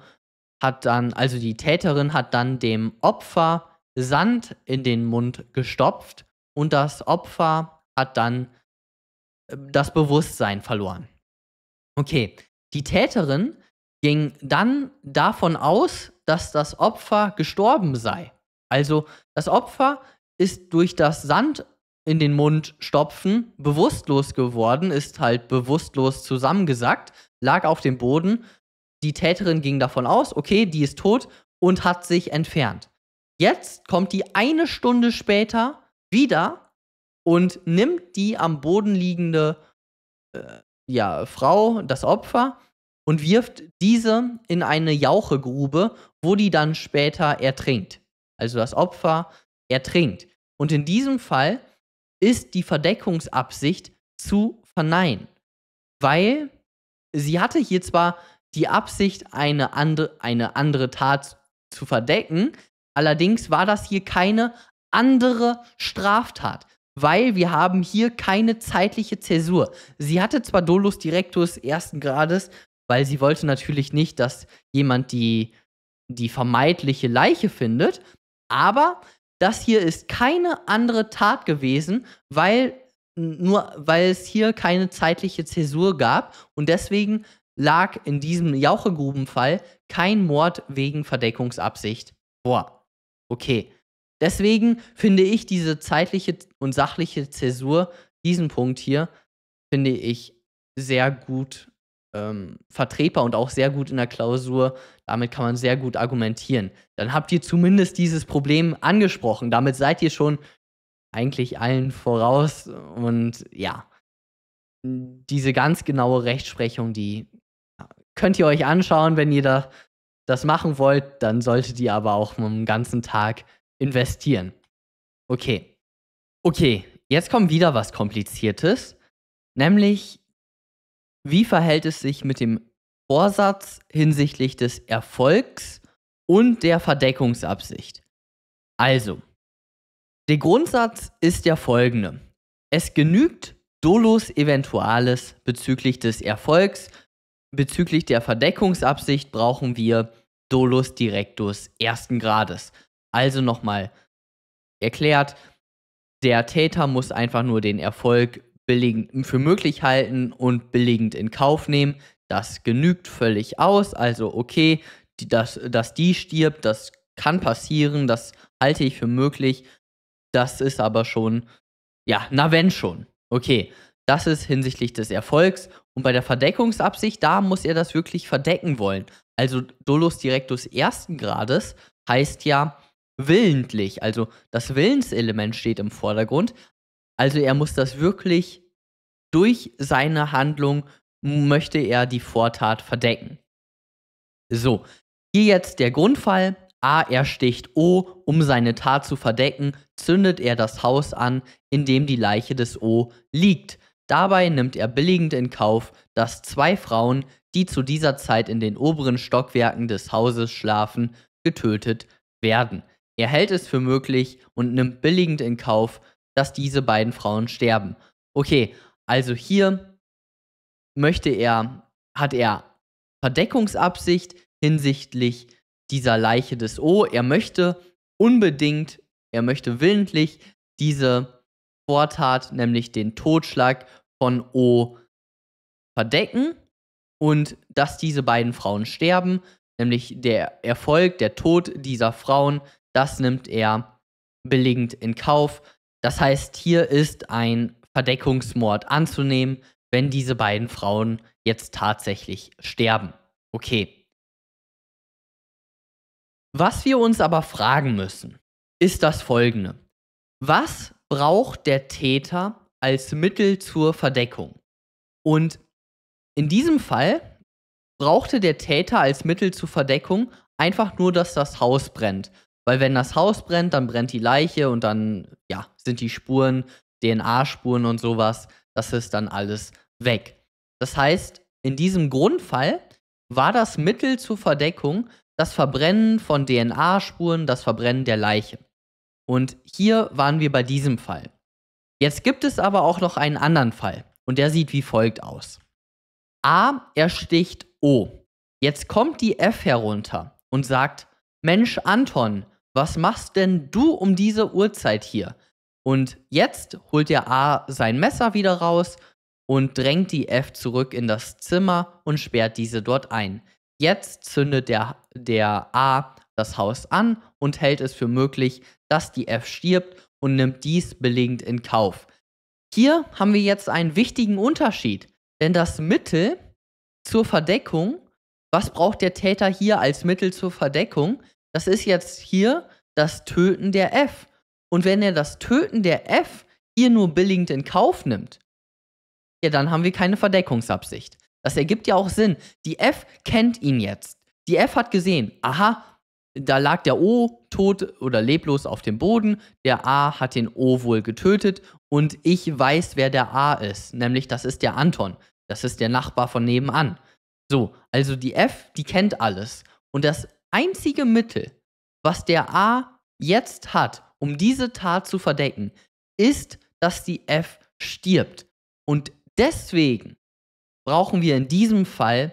hat dann, also die Täterin hat dann dem Opfer Sand in den Mund gestopft und das Opfer hat dann ähm, das Bewusstsein verloren. Okay, die Täterin ging dann davon aus, dass das Opfer gestorben sei. Also das Opfer ist durch das Sand in den Mund stopfen bewusstlos geworden, ist halt bewusstlos zusammengesackt, lag auf dem Boden. Die Täterin ging davon aus, okay, die ist tot und hat sich entfernt. Jetzt kommt die eine Stunde später wieder und nimmt die am Boden liegende äh, ja, Frau, das Opfer, und wirft diese in eine Jauchegrube, wo die dann später ertrinkt. Also das Opfer ertrinkt. Und in diesem Fall ist die Verdeckungsabsicht zu verneinen, weil sie hatte hier zwar die Absicht, eine, andre, eine andere Tat zu verdecken, allerdings war das hier keine andere Straftat, weil wir haben hier keine zeitliche Zäsur. Sie hatte zwar Dolus Directus ersten Grades, weil sie wollte natürlich nicht, dass jemand die, die vermeintliche Leiche findet. Aber das hier ist keine andere Tat gewesen, weil nur weil es hier keine zeitliche Zäsur gab und deswegen lag in diesem Jauchegrubenfall kein Mord wegen Verdeckungsabsicht vor. Okay. Deswegen finde ich diese zeitliche und sachliche Zäsur, diesen Punkt hier, finde ich sehr gut ähm, vertretbar und auch sehr gut in der Klausur. Damit kann man sehr gut argumentieren. Dann habt ihr zumindest dieses Problem angesprochen. Damit seid ihr schon eigentlich allen voraus. Und ja, diese ganz genaue Rechtsprechung, die könnt ihr euch anschauen, wenn ihr da das machen wollt. Dann solltet ihr aber auch einen ganzen Tag investieren. Okay. Okay, jetzt kommt wieder was Kompliziertes. Nämlich wie verhält es sich mit dem Vorsatz hinsichtlich des Erfolgs und der Verdeckungsabsicht? Also, der Grundsatz ist der folgende. Es genügt dolus eventualis bezüglich des Erfolgs, bezüglich der Verdeckungsabsicht brauchen wir dolus directus ersten Grades. Also nochmal erklärt, der Täter muss einfach nur den Erfolg billigend für möglich halten und billigend in Kauf nehmen. Das genügt völlig aus. Also okay, die, dass, dass die stirbt, das kann passieren, das halte ich für möglich. Das ist aber schon, ja, na wenn schon. Okay, das ist hinsichtlich des Erfolgs. Und bei der Verdeckungsabsicht, da muss er das wirklich verdecken wollen. Also Dolus Directus ersten Grades heißt ja willentlich, also das Willenselement steht im Vordergrund, also er muss das wirklich durch seine Handlung möchte er die Vortat verdecken. So, hier jetzt der Grundfall. A, er sticht O, um seine Tat zu verdecken, zündet er das Haus an, in dem die Leiche des O liegt. Dabei nimmt er billigend in Kauf, dass zwei Frauen, die zu dieser Zeit in den oberen Stockwerken des Hauses schlafen, getötet werden. Er hält es für möglich und nimmt billigend in Kauf, dass diese beiden Frauen sterben. Okay, also hier möchte er, hat er Verdeckungsabsicht hinsichtlich dieser Leiche des O. Er möchte unbedingt, er möchte willentlich diese Vortat, nämlich den Totschlag von O verdecken und dass diese beiden Frauen sterben, nämlich der Erfolg, der Tod dieser Frauen, das nimmt er billigend in Kauf, das heißt, hier ist ein Verdeckungsmord anzunehmen, wenn diese beiden Frauen jetzt tatsächlich sterben. Okay. Was wir uns aber fragen müssen, ist das folgende. Was braucht der Täter als Mittel zur Verdeckung? Und in diesem Fall brauchte der Täter als Mittel zur Verdeckung einfach nur, dass das Haus brennt. Weil wenn das Haus brennt, dann brennt die Leiche und dann, ja, sind die Spuren, DNA-Spuren und sowas, das ist dann alles weg. Das heißt, in diesem Grundfall war das Mittel zur Verdeckung das Verbrennen von DNA-Spuren, das Verbrennen der Leiche. Und hier waren wir bei diesem Fall. Jetzt gibt es aber auch noch einen anderen Fall und der sieht wie folgt aus. A ersticht O. Jetzt kommt die F herunter und sagt, Mensch Anton, was machst denn du um diese Uhrzeit hier? Und jetzt holt der A sein Messer wieder raus und drängt die F zurück in das Zimmer und sperrt diese dort ein. Jetzt zündet der, der A das Haus an und hält es für möglich, dass die F stirbt und nimmt dies belegend in Kauf. Hier haben wir jetzt einen wichtigen Unterschied, denn das Mittel zur Verdeckung, was braucht der Täter hier als Mittel zur Verdeckung? Das ist jetzt hier das Töten der F. Und wenn er das Töten der F hier nur billigend in Kauf nimmt, ja, dann haben wir keine Verdeckungsabsicht. Das ergibt ja auch Sinn. Die F kennt ihn jetzt. Die F hat gesehen, aha, da lag der O tot oder leblos auf dem Boden, der A hat den O wohl getötet und ich weiß, wer der A ist, nämlich das ist der Anton, das ist der Nachbar von nebenan. So, also die F, die kennt alles und das einzige Mittel, was der A jetzt hat, um diese Tat zu verdecken, ist, dass die F stirbt. Und deswegen brauchen wir in diesem Fall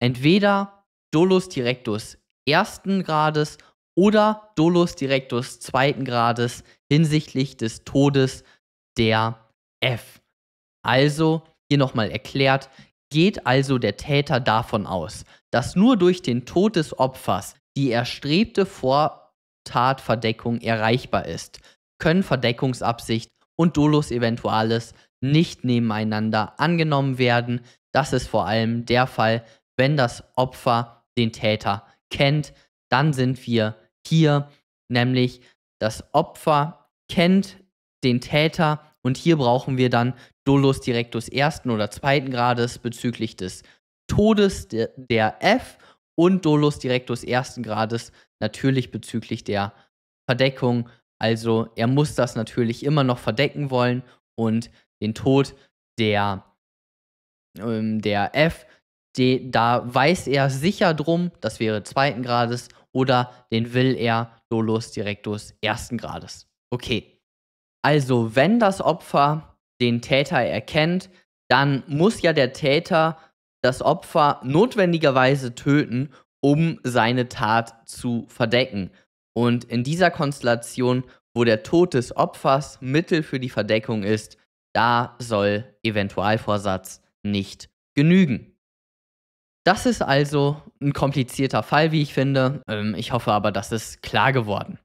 entweder Dolus Directus ersten Grades oder Dolus Directus zweiten Grades hinsichtlich des Todes der F. Also hier nochmal erklärt, geht also der Täter davon aus, dass nur durch den Tod des Opfers die erstrebte Vortatverdeckung erreichbar ist, können Verdeckungsabsicht und Dolus eventualis nicht nebeneinander angenommen werden. Das ist vor allem der Fall, wenn das Opfer den Täter kennt, dann sind wir hier, nämlich das Opfer kennt den Täter und hier brauchen wir dann Dolus Directus ersten oder zweiten Grades bezüglich des Todes der, F und Dolus Directus ersten Grades natürlich bezüglich der Verdeckung. Also er muss das natürlich immer noch verdecken wollen und den Tod der, ähm, der F, die, da weiß er sicher drum, das wäre zweiten Grades, oder den will er dolus directus ersten Grades. Okay. Also, wenn das Opfer den Täter erkennt, dann muss ja der Täter das Opfer notwendigerweise töten, um seine Tat zu verdecken. Und in dieser Konstellation, wo der Tod des Opfers Mittel für die Verdeckung ist, da soll Eventualvorsatz nicht genügen. Das ist also ein komplizierter Fall, wie ich finde. Ähm, ich hoffe aber, das ist klar geworden.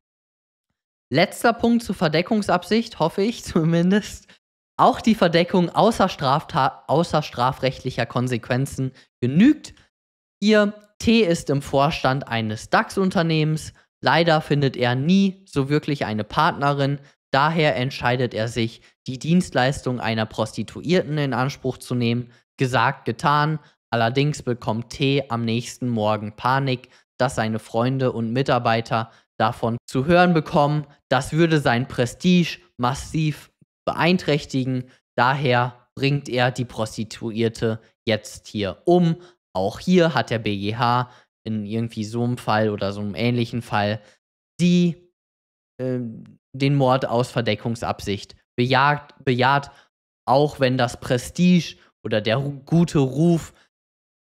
Letzter Punkt zur Verdeckungsabsicht, hoffe ich zumindest. Auch die Verdeckung außer, Strafta außer strafrechtlicher Konsequenzen genügt. Ihr T ist im Vorstand eines DAX-Unternehmens. Leider findet er nie so wirklich eine Partnerin. Daher entscheidet er sich, die Dienstleistung einer Prostituierten in Anspruch zu nehmen. Gesagt, getan. Allerdings bekommt T am nächsten Morgen Panik, dass seine Freunde und Mitarbeiter davon zu hören bekommen. Das würde sein Prestige massiv beeinträchtigen. Daher bringt er die Prostituierte jetzt hier um. Auch hier hat der BGH in irgendwie so einem Fall oder so einem ähnlichen Fall die, äh, den Mord aus Verdeckungsabsicht bejagt, bejaht, auch wenn das Prestige oder der gute Ruf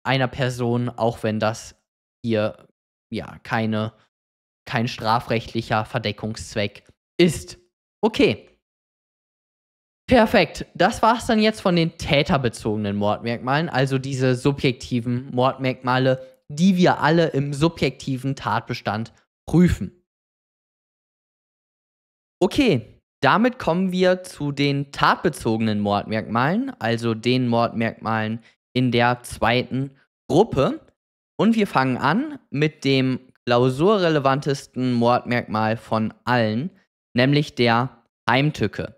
einer Person, auch wenn das hier ja keine, kein strafrechtlicher Verdeckungszweck ist. Okay, Perfekt. Das war es dann jetzt von den täterbezogenen Mordmerkmalen, also diese subjektiven Mordmerkmale, die wir alle im subjektiven Tatbestand prüfen. Okay, damit kommen wir zu den tatbezogenen Mordmerkmalen, also den Mordmerkmalen in der zweiten Gruppe. Und wir fangen an mit dem klausurrelevantesten Mordmerkmal von allen, nämlich der Heimtücke.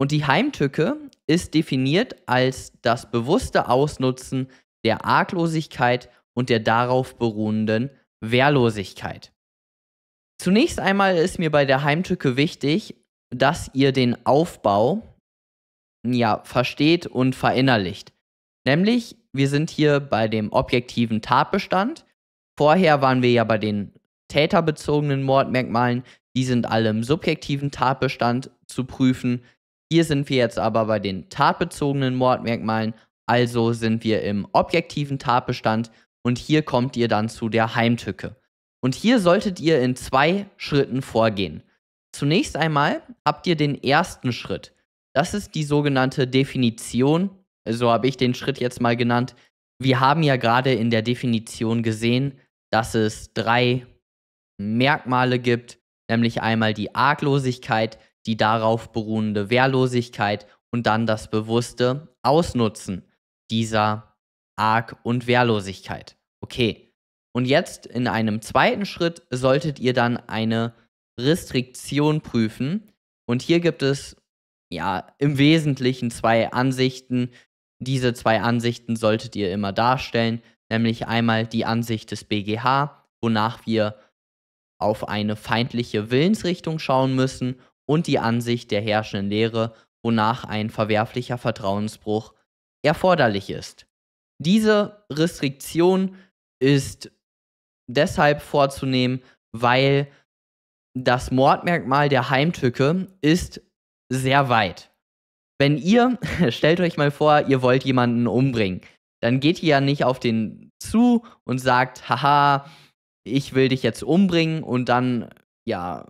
Und die Heimtücke ist definiert als das bewusste Ausnutzen der Arglosigkeit und der darauf beruhenden Wehrlosigkeit. Zunächst einmal ist mir bei der Heimtücke wichtig, dass ihr den Aufbau ja versteht und verinnerlicht. Nämlich, wir sind hier bei dem objektiven Tatbestand. Vorher waren wir ja bei den täterbezogenen Mordmerkmalen. Die sind alle im subjektiven Tatbestand zu prüfen. Hier sind wir jetzt aber bei den tatbezogenen Mordmerkmalen, also sind wir im objektiven Tatbestand und hier kommt ihr dann zu der Heimtücke. Und hier solltet ihr in zwei Schritten vorgehen. Zunächst einmal habt ihr den ersten Schritt. Das ist die sogenannte Definition, so habe ich den Schritt jetzt mal genannt. Wir haben ja gerade in der Definition gesehen, dass es drei Merkmale gibt, nämlich einmal die Arglosigkeit, die darauf beruhende Wehrlosigkeit und dann das bewusste Ausnutzen dieser Arg- und Wehrlosigkeit. Okay. Und jetzt in einem zweiten Schritt solltet ihr dann eine Restriktion prüfen. Und hier gibt es ja im Wesentlichen zwei Ansichten. Diese zwei Ansichten solltet ihr immer darstellen, nämlich einmal die Ansicht des BGH, wonach wir auf eine feindliche Willensrichtung schauen müssen und die Ansicht der herrschenden Lehre, wonach ein verwerflicher Vertrauensbruch erforderlich ist. Diese Restriktion ist deshalb vorzunehmen, weil das Mordmerkmal der Heimtücke ist sehr weit. Wenn ihr, stellt euch mal vor, ihr wollt jemanden umbringen, dann geht ihr ja nicht auf den zu und sagt, haha, ich will dich jetzt umbringen und dann, ja,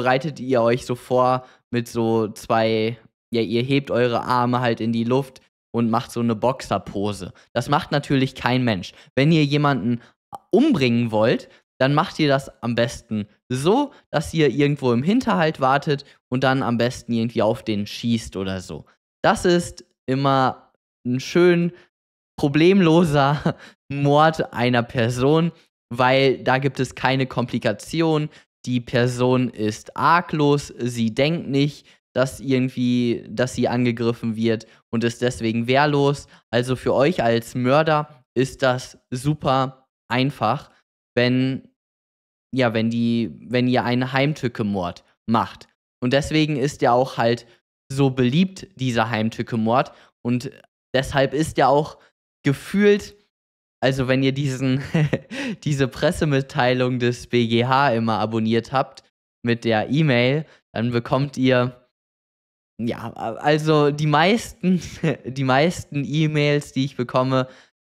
bereitet ihr euch so vor mit so zwei, ja, ihr hebt eure Arme halt in die Luft und macht so eine Boxerpose. Das macht natürlich kein Mensch. Wenn ihr jemanden umbringen wollt, dann macht ihr das am besten so, dass ihr irgendwo im Hinterhalt wartet und dann am besten irgendwie auf den schießt oder so. Das ist immer ein schön problemloser Mord einer Person, weil da gibt es keine Komplikation, die Person ist arglos, sie denkt nicht, dass irgendwie, dass sie angegriffen wird und ist deswegen wehrlos. Also für euch als Mörder ist das super einfach, wenn ja, wenn die, wenn ihr einen Heimtückemord macht. Und deswegen ist ja auch halt so beliebt dieser Heimtückemord. und deshalb ist ja auch gefühlt also wenn ihr diesen, diese Pressemitteilung des BGH immer abonniert habt mit der E-Mail, dann bekommt ihr ja, also die meisten, die meisten E-Mails, die ich bekomme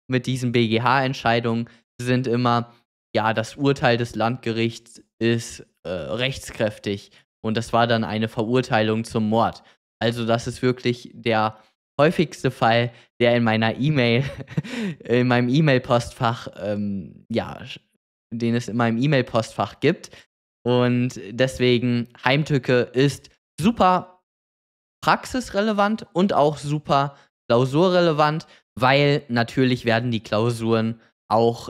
mit diesen BGH-Entscheidungen, sind immer, ja, das Urteil des Landgerichts ist äh, rechtskräftig und das war dann eine Verurteilung zum Mord. Also das ist wirklich der häufigste Fall, der in meiner E-Mail, in meinem E-Mail-Postfach, ähm, ja, den es in meinem E-Mail-Postfach gibt. Und deswegen Heimtücke ist super praxisrelevant und auch super klausurrelevant, weil natürlich werden die Klausuren auch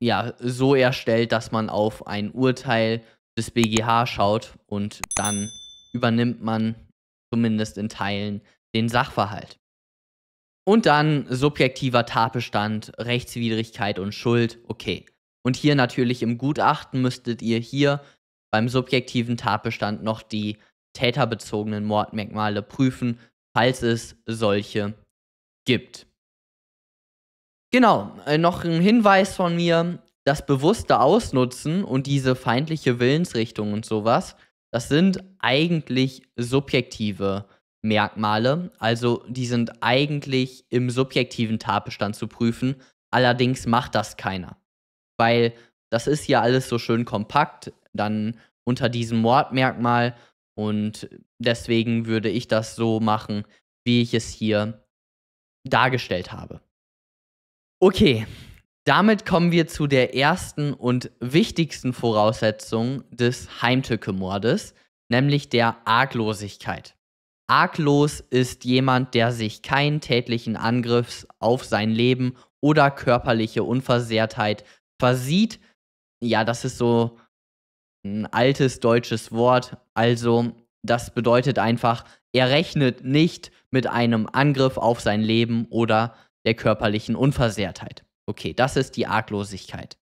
ja, so erstellt, dass man auf ein Urteil des BGH schaut und dann übernimmt man zumindest in Teilen den Sachverhalt. Und dann subjektiver Tatbestand, Rechtswidrigkeit und Schuld, okay. Und hier natürlich im Gutachten müsstet ihr hier beim subjektiven Tatbestand noch die täterbezogenen Mordmerkmale prüfen, falls es solche gibt. Genau, äh, noch ein Hinweis von mir, das bewusste Ausnutzen und diese feindliche Willensrichtung und sowas, das sind eigentlich subjektive Mordmerkmale. Merkmale. Also die sind eigentlich im subjektiven Tatbestand zu prüfen. Allerdings macht das keiner. Weil das ist ja alles so schön kompakt, dann unter diesem Mordmerkmal. Und deswegen würde ich das so machen, wie ich es hier dargestellt habe. Okay, damit kommen wir zu der ersten und wichtigsten Voraussetzung des Heimtückemordes, nämlich der Arglosigkeit. Arglos ist jemand, der sich keinen tätlichen Angriffs auf sein Leben oder körperliche Unversehrtheit versieht. Ja, das ist so ein altes deutsches Wort. Also, das bedeutet einfach, er rechnet nicht mit einem Angriff auf sein Leben oder der körperlichen Unversehrtheit. Okay, das ist die Arglosigkeit.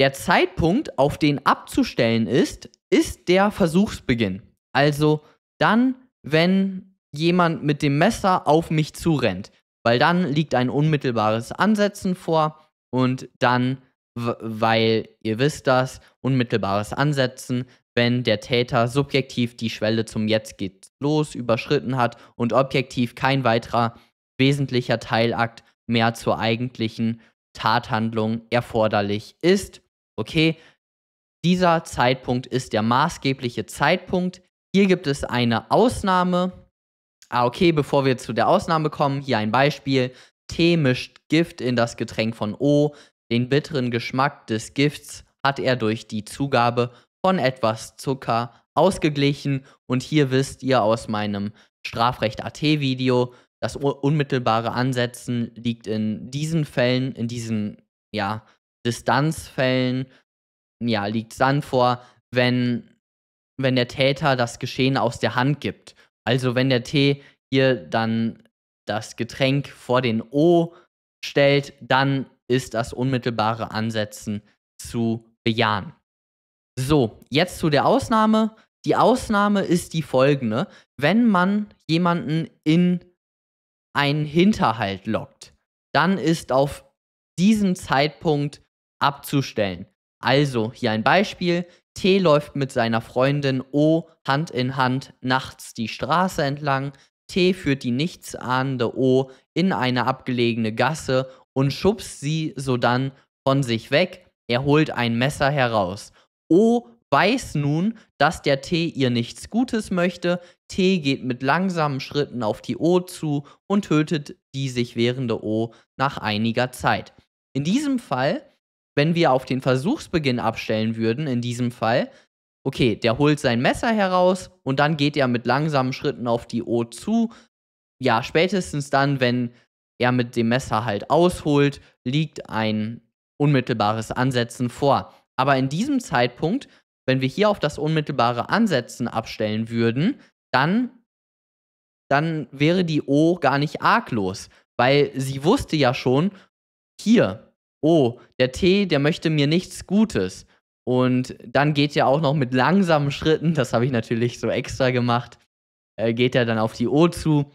Der Zeitpunkt, auf den abzustellen ist, ist der Versuchsbeginn. Also dann, wenn jemand mit dem Messer auf mich zurennt, weil dann liegt ein unmittelbares Ansetzen vor und dann, weil ihr wisst das, unmittelbares Ansetzen, wenn der Täter subjektiv die Schwelle zum Jetzt geht's los überschritten hat und objektiv kein weiterer wesentlicher Teilakt mehr zur eigentlichen Tathandlung erforderlich ist. Okay, dieser Zeitpunkt ist der maßgebliche Zeitpunkt, hier gibt es eine Ausnahme. Ah, okay, bevor wir zu der Ausnahme kommen, hier ein Beispiel. T mischt Gift in das Getränk von O. Den bitteren Geschmack des Gifts hat er durch die Zugabe von etwas Zucker ausgeglichen. Und hier wisst ihr aus meinem Strafrecht AT-Video, das unmittelbare Ansetzen liegt in diesen Fällen, in diesen ja, Distanzfällen, ja, liegt dann vor, wenn wenn der Täter das Geschehen aus der Hand gibt. Also wenn der T hier dann das Getränk vor den O stellt, dann ist das unmittelbare Ansetzen zu bejahen. So, jetzt zu der Ausnahme. Die Ausnahme ist die folgende. Wenn man jemanden in einen Hinterhalt lockt, dann ist auf diesen Zeitpunkt abzustellen. Also hier ein Beispiel. T läuft mit seiner Freundin O Hand in Hand nachts die Straße entlang. T führt die nichtsahnende O in eine abgelegene Gasse und schubst sie sodann von sich weg. Er holt ein Messer heraus. O weiß nun, dass der T ihr nichts Gutes möchte. T geht mit langsamen Schritten auf die O zu und tötet die sich wehrende O nach einiger Zeit. In diesem Fall wenn wir auf den Versuchsbeginn abstellen würden, in diesem Fall, okay, der holt sein Messer heraus und dann geht er mit langsamen Schritten auf die O zu. Ja, spätestens dann, wenn er mit dem Messer halt ausholt, liegt ein unmittelbares Ansetzen vor. Aber in diesem Zeitpunkt, wenn wir hier auf das unmittelbare Ansetzen abstellen würden, dann, dann wäre die O gar nicht arglos, weil sie wusste ja schon, hier, oh, der Tee, der möchte mir nichts Gutes. Und dann geht er auch noch mit langsamen Schritten, das habe ich natürlich so extra gemacht, äh, geht er dann auf die O zu.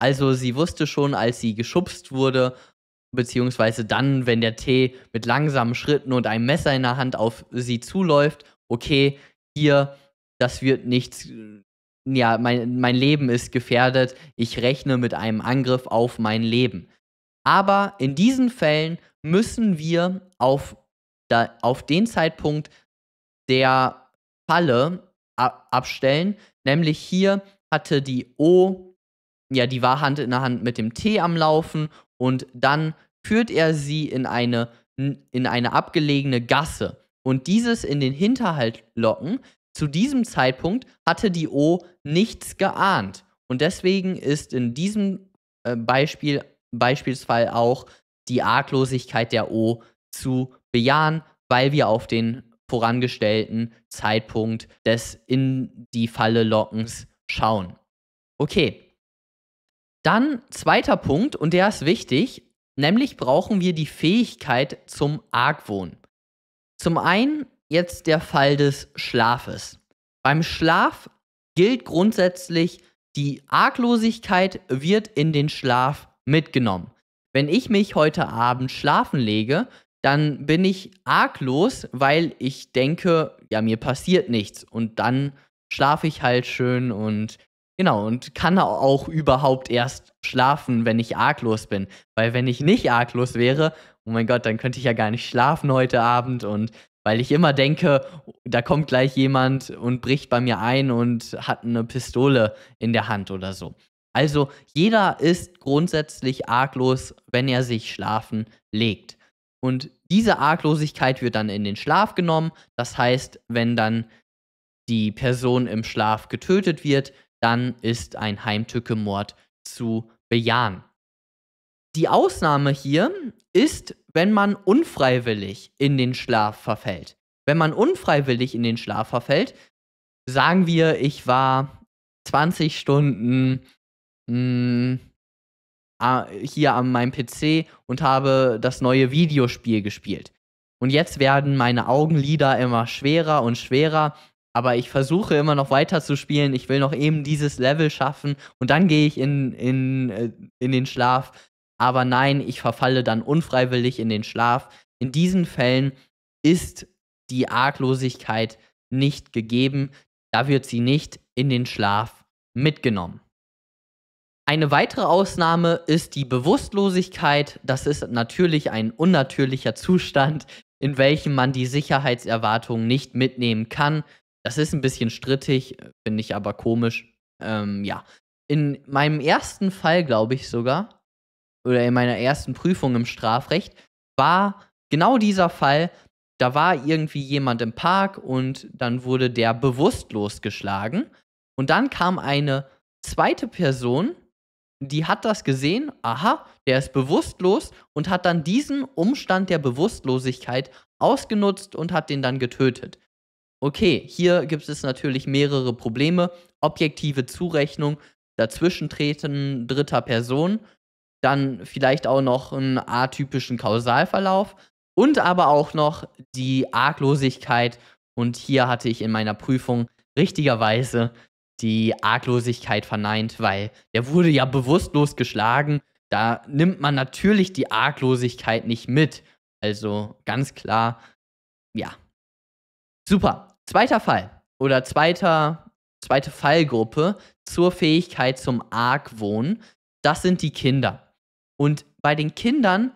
Also sie wusste schon, als sie geschubst wurde, beziehungsweise dann, wenn der Tee mit langsamen Schritten und einem Messer in der Hand auf sie zuläuft, okay, hier, das wird nichts, ja, mein, mein Leben ist gefährdet, ich rechne mit einem Angriff auf mein Leben. Aber in diesen Fällen müssen wir auf, da, auf den Zeitpunkt der Falle ab abstellen. Nämlich hier hatte die O, ja, die war Hand in der Hand mit dem T am Laufen und dann führt er sie in eine, in eine abgelegene Gasse. Und dieses in den Hinterhalt locken, zu diesem Zeitpunkt hatte die O nichts geahnt. Und deswegen ist in diesem äh, Beispiel, Beispielsfall auch die Arglosigkeit der O zu bejahen, weil wir auf den vorangestellten Zeitpunkt des in die Falle Lockens schauen. Okay. Dann zweiter Punkt, und der ist wichtig, nämlich brauchen wir die Fähigkeit zum Argwohn. Zum einen jetzt der Fall des Schlafes. Beim Schlaf gilt grundsätzlich, die Arglosigkeit wird in den Schlaf mitgenommen wenn ich mich heute Abend schlafen lege, dann bin ich arglos, weil ich denke, ja, mir passiert nichts. Und dann schlafe ich halt schön und genau, und kann auch überhaupt erst schlafen, wenn ich arglos bin. Weil wenn ich nicht arglos wäre, oh mein Gott, dann könnte ich ja gar nicht schlafen heute Abend und weil ich immer denke, da kommt gleich jemand und bricht bei mir ein und hat eine Pistole in der Hand oder so. Also jeder ist grundsätzlich arglos, wenn er sich schlafen legt. Und diese Arglosigkeit wird dann in den Schlaf genommen. Das heißt, wenn dann die Person im Schlaf getötet wird, dann ist ein Heimtückemord zu bejahen. Die Ausnahme hier ist, wenn man unfreiwillig in den Schlaf verfällt. Wenn man unfreiwillig in den Schlaf verfällt, sagen wir, ich war 20 Stunden mh, hm, hier an meinem PC und habe das neue Videospiel gespielt. Und jetzt werden meine Augenlider immer schwerer und schwerer, aber ich versuche immer noch weiter zu spielen. Ich will noch eben dieses Level schaffen und dann gehe ich in, in, äh, in den Schlaf. Aber nein, ich verfalle dann unfreiwillig in den Schlaf. In diesen Fällen ist die Arglosigkeit nicht gegeben. Da wird sie nicht in den Schlaf mitgenommen. Eine weitere Ausnahme ist die Bewusstlosigkeit. Das ist natürlich ein unnatürlicher Zustand, in welchem man die Sicherheitserwartungen nicht mitnehmen kann. Das ist ein bisschen strittig, finde ich aber komisch. Ähm, ja. In meinem ersten Fall, glaube ich sogar, oder in meiner ersten Prüfung im Strafrecht, war genau dieser Fall, da war irgendwie jemand im Park und dann wurde der bewusstlos geschlagen. Und dann kam eine zweite Person die hat das gesehen, aha, der ist bewusstlos und hat dann diesen Umstand der Bewusstlosigkeit ausgenutzt und hat den dann getötet. Okay, hier gibt es natürlich mehrere Probleme. Objektive Zurechnung, Dazwischentreten dritter Person, dann vielleicht auch noch einen atypischen Kausalverlauf und aber auch noch die Arglosigkeit. Und hier hatte ich in meiner Prüfung richtigerweise die Arglosigkeit verneint, weil der wurde ja bewusstlos geschlagen. Da nimmt man natürlich die Arglosigkeit nicht mit. Also ganz klar, ja. Super. Zweiter Fall oder zweiter, zweite Fallgruppe zur Fähigkeit zum Argwohn. Das sind die Kinder. Und bei den Kindern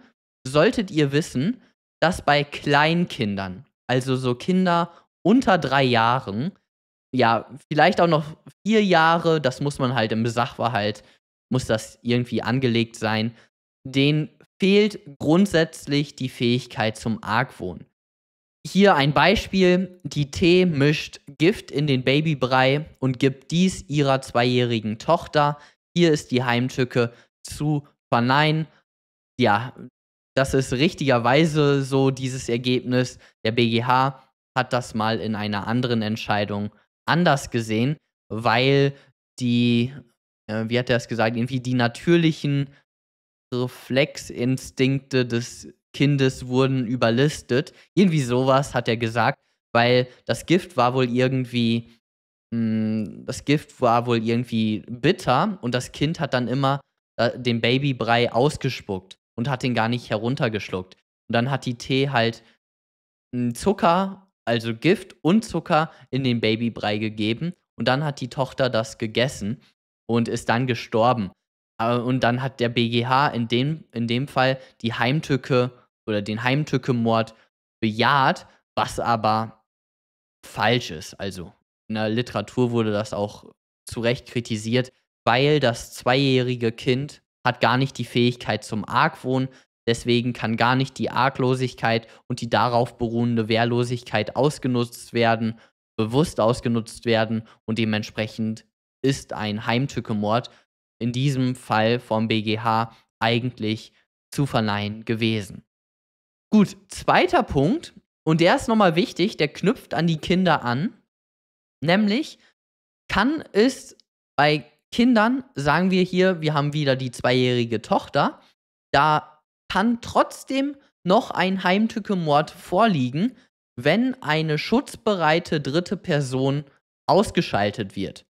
solltet ihr wissen, dass bei Kleinkindern, also so Kinder unter drei Jahren, ja, vielleicht auch noch vier Jahre, das muss man halt im Sachverhalt, muss das irgendwie angelegt sein, den fehlt grundsätzlich die Fähigkeit zum Argwohn. Hier ein Beispiel, die T mischt Gift in den Babybrei und gibt dies ihrer zweijährigen Tochter. Hier ist die Heimtücke zu verneinen. Ja, das ist richtigerweise so dieses Ergebnis. Der BGH hat das mal in einer anderen Entscheidung anders gesehen, weil die, äh, wie hat er es gesagt, irgendwie die natürlichen Reflexinstinkte des Kindes wurden überlistet. Irgendwie sowas hat er gesagt, weil das Gift war wohl irgendwie, mh, hm, das Gift war wohl irgendwie bitter und das Kind hat dann immer äh, den Babybrei ausgespuckt und hat ihn gar nicht heruntergeschluckt. Und dann hat die Tee halt hm, Zucker also Gift und Zucker, in den Babybrei gegeben. Und dann hat die Tochter das gegessen und ist dann gestorben. Äh, und dann hat der BGH in dem, in dem Fall die Heimtücke oder den Heimtücke-Mord bejaht, was aber falsch ist. Also in der Literatur wurde das auch zu Recht kritisiert, weil das zweijährige Kind hat gar nicht die Fähigkeit zum Argwohn, Deswegen kann gar nicht die Arglosigkeit und die darauf beruhende Wehrlosigkeit ausgenutzt werden, bewusst ausgenutzt werden und dementsprechend ist ein Heimtückemord in diesem Fall vom BGH eigentlich zu verleihen gewesen. Gut, zweiter Punkt, und der ist nochmal wichtig, der knüpft an die Kinder an, nämlich kann es bei Kindern, sagen wir hier, wir haben wieder die zweijährige Tochter, da kann trotzdem noch ein Heimtücke-Mord vorliegen, wenn eine schutzbereite dritte Person ausgeschaltet wird.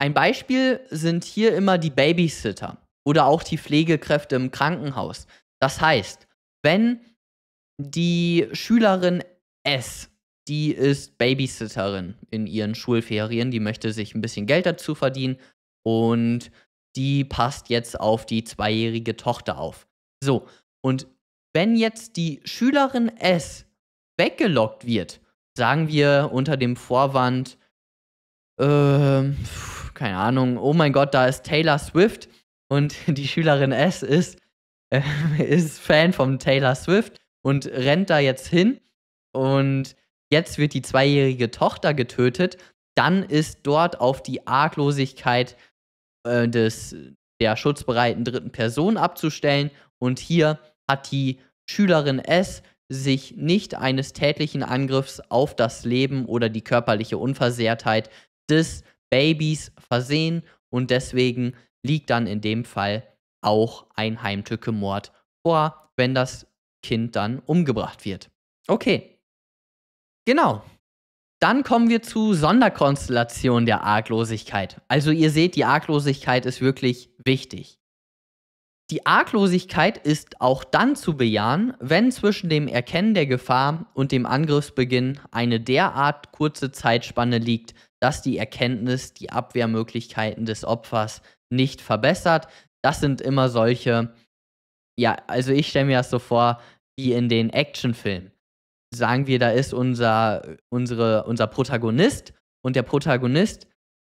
Ein Beispiel sind hier immer die Babysitter oder auch die Pflegekräfte im Krankenhaus. Das heißt, wenn die Schülerin S, die ist Babysitterin in ihren Schulferien, die möchte sich ein bisschen Geld dazu verdienen und die passt jetzt auf die zweijährige Tochter auf. So, und wenn jetzt die Schülerin S weggelockt wird, sagen wir unter dem Vorwand, äh, keine Ahnung, oh mein Gott, da ist Taylor Swift und die Schülerin S ist, äh, ist Fan von Taylor Swift und rennt da jetzt hin und jetzt wird die zweijährige Tochter getötet, dann ist dort auf die Arglosigkeit äh, des, der schutzbereiten dritten Person abzustellen. Und hier hat die Schülerin S sich nicht eines tätlichen Angriffs auf das Leben oder die körperliche Unversehrtheit des Babys versehen und deswegen liegt dann in dem Fall auch ein heimtücke vor, wenn das Kind dann umgebracht wird. Okay. Genau, dann kommen wir zu Sonderkonstellation der Arglosigkeit. Also ihr seht, die Arglosigkeit ist wirklich wichtig. Die Arglosigkeit ist auch dann zu bejahen, wenn zwischen dem Erkennen der Gefahr und dem Angriffsbeginn eine derart kurze Zeitspanne liegt, dass die Erkenntnis die Abwehrmöglichkeiten des Opfers nicht verbessert. Das sind immer solche, ja, also ich stelle mir das so vor, wie in den Actionfilmen sagen wir, da ist unser, unsere, unser Protagonist und der Protagonist,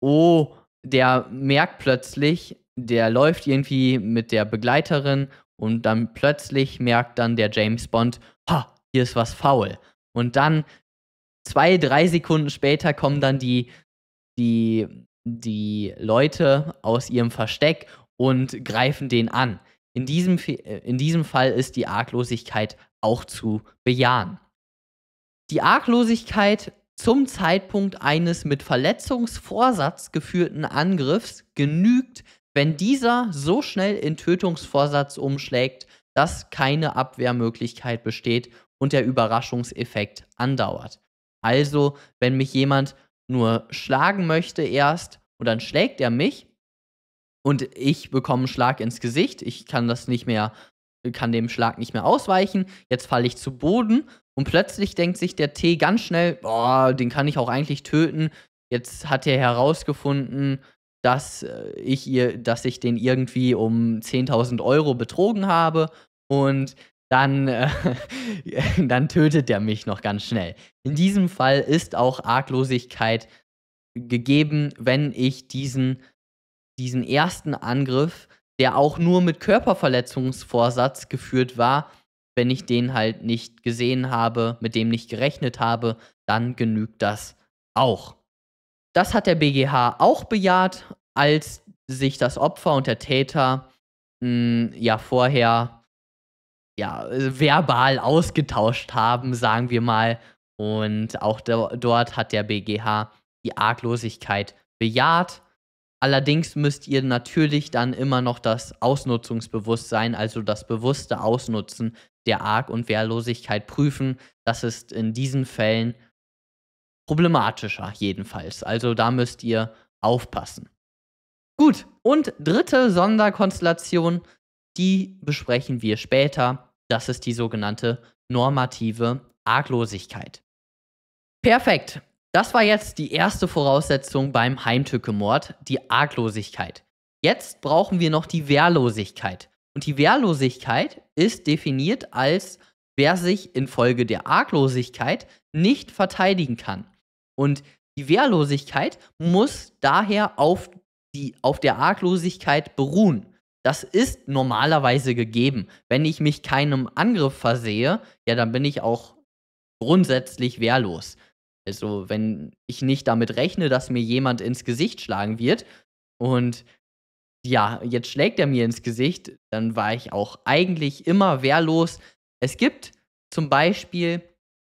oh, der merkt plötzlich, der läuft irgendwie mit der Begleiterin und dann plötzlich merkt dann der James Bond, ha, hier ist was faul. Und dann zwei, drei Sekunden später kommen dann die, die, die Leute aus ihrem Versteck und greifen den an. In diesem, äh, in diesem Fall ist die Arglosigkeit auch zu bejahen. Die Arglosigkeit zum Zeitpunkt eines mit Verletzungsvorsatz geführten Angriffs genügt, wenn dieser so schnell in Tötungsvorsatz umschlägt, dass keine Abwehrmöglichkeit besteht und der Überraschungseffekt andauert. Also, wenn mich jemand nur schlagen möchte erst und dann schlägt er mich und ich bekomme einen Schlag ins Gesicht, ich kann das nicht mehr kann dem Schlag nicht mehr ausweichen. Jetzt falle ich zu Boden und plötzlich denkt sich der T ganz schnell, boah, den kann ich auch eigentlich töten. Jetzt hat er herausgefunden, dass äh, ich ihr, dass ich den irgendwie um 10.000 Euro betrogen habe und dann, äh, dann tötet er mich noch ganz schnell. In diesem Fall ist auch Arglosigkeit gegeben, wenn ich diesen, diesen ersten Angriff der auch nur mit Körperverletzungsvorsatz geführt war. Wenn ich den halt nicht gesehen habe, mit dem nicht gerechnet habe, dann genügt das auch. Das hat der BGH auch bejaht, als sich das Opfer und der Täter mh, hm, ja vorher ja, verbal ausgetauscht haben, sagen wir mal. Und auch do dort hat der BGH die Arglosigkeit bejaht. Allerdings müsst ihr natürlich dann immer noch das Ausnutzungsbewusstsein, also das bewusste Ausnutzen der Arg- und Wehrlosigkeit prüfen. Das ist in diesen Fällen problematischer jedenfalls. Also da müsst ihr aufpassen. Gut, und dritte Sonderkonstellation, die besprechen wir später. Das ist die sogenannte normative Arglosigkeit. Perfekt. Das war jetzt die erste Voraussetzung beim Heimtückemord, die Arglosigkeit. Jetzt brauchen wir noch die Wehrlosigkeit. Und die Wehrlosigkeit ist definiert als, wer sich infolge der Arglosigkeit nicht verteidigen kann. Und die Wehrlosigkeit muss daher auf, die, auf der Arglosigkeit beruhen. Das ist normalerweise gegeben. Wenn ich mich keinem Angriff versehe, ja, dann bin ich auch grundsätzlich wehrlos. Also, wenn ich nicht damit rechne, dass mir jemand ins Gesicht schlagen wird und ja, jetzt schlägt er mir ins Gesicht, dann war ich auch eigentlich immer wehrlos. Es gibt zum Beispiel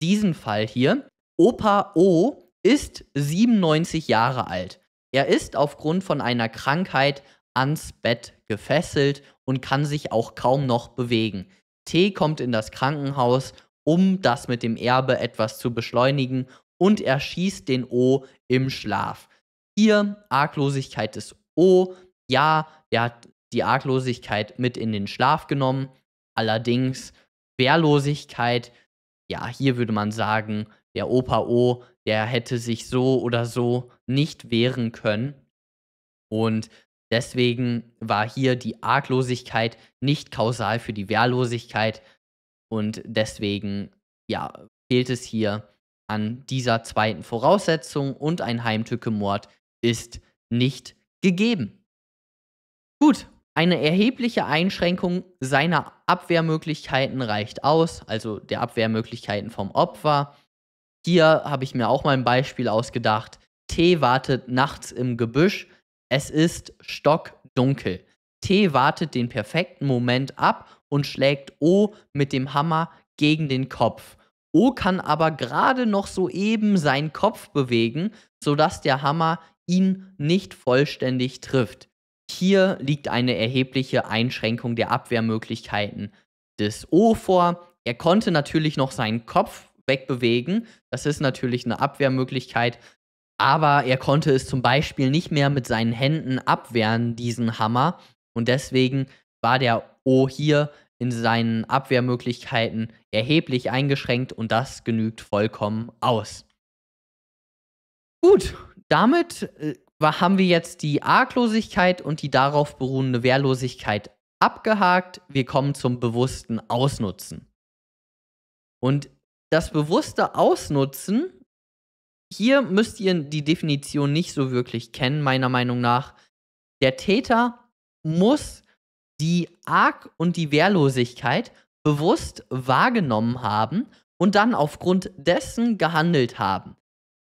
diesen Fall hier. Opa O ist 97 Jahre alt. Er ist aufgrund von einer Krankheit ans Bett gefesselt und kann sich auch kaum noch bewegen. T kommt in das Krankenhaus, um das mit dem Erbe etwas zu beschleunigen und er schießt den O im Schlaf. Hier Arglosigkeit des O. Ja, er hat die Arglosigkeit mit in den Schlaf genommen. Allerdings Wehrlosigkeit. Ja, hier würde man sagen, der Opa O, der hätte sich so oder so nicht wehren können. Und deswegen war hier die Arglosigkeit nicht kausal für die Wehrlosigkeit. Und deswegen, ja, fehlt es hier an dieser zweiten Voraussetzung und ein heimtücke ist nicht gegeben. Gut, eine erhebliche Einschränkung seiner Abwehrmöglichkeiten reicht aus, also der Abwehrmöglichkeiten vom Opfer. Hier habe ich mir auch mal ein Beispiel ausgedacht. T wartet nachts im Gebüsch. Es ist stockdunkel. T wartet den perfekten Moment ab und schlägt O mit dem Hammer gegen den Kopf. O kann aber gerade noch soeben seinen Kopf bewegen, sodass der Hammer ihn nicht vollständig trifft. Hier liegt eine erhebliche Einschränkung der Abwehrmöglichkeiten des O vor. Er konnte natürlich noch seinen Kopf wegbewegen. Das ist natürlich eine Abwehrmöglichkeit. Aber er konnte es zum Beispiel nicht mehr mit seinen Händen abwehren, diesen Hammer. Und deswegen war der O hier in seinen Abwehrmöglichkeiten erheblich eingeschränkt und das genügt vollkommen aus. Gut, damit äh, haben wir jetzt die Arglosigkeit und die darauf beruhende Wehrlosigkeit abgehakt. Wir kommen zum bewussten Ausnutzen. Und das bewusste Ausnutzen, hier müsst ihr die Definition nicht so wirklich kennen, meiner Meinung nach. Der Täter muss die Arg und die Wehrlosigkeit bewusst wahrgenommen haben und dann aufgrund dessen gehandelt haben.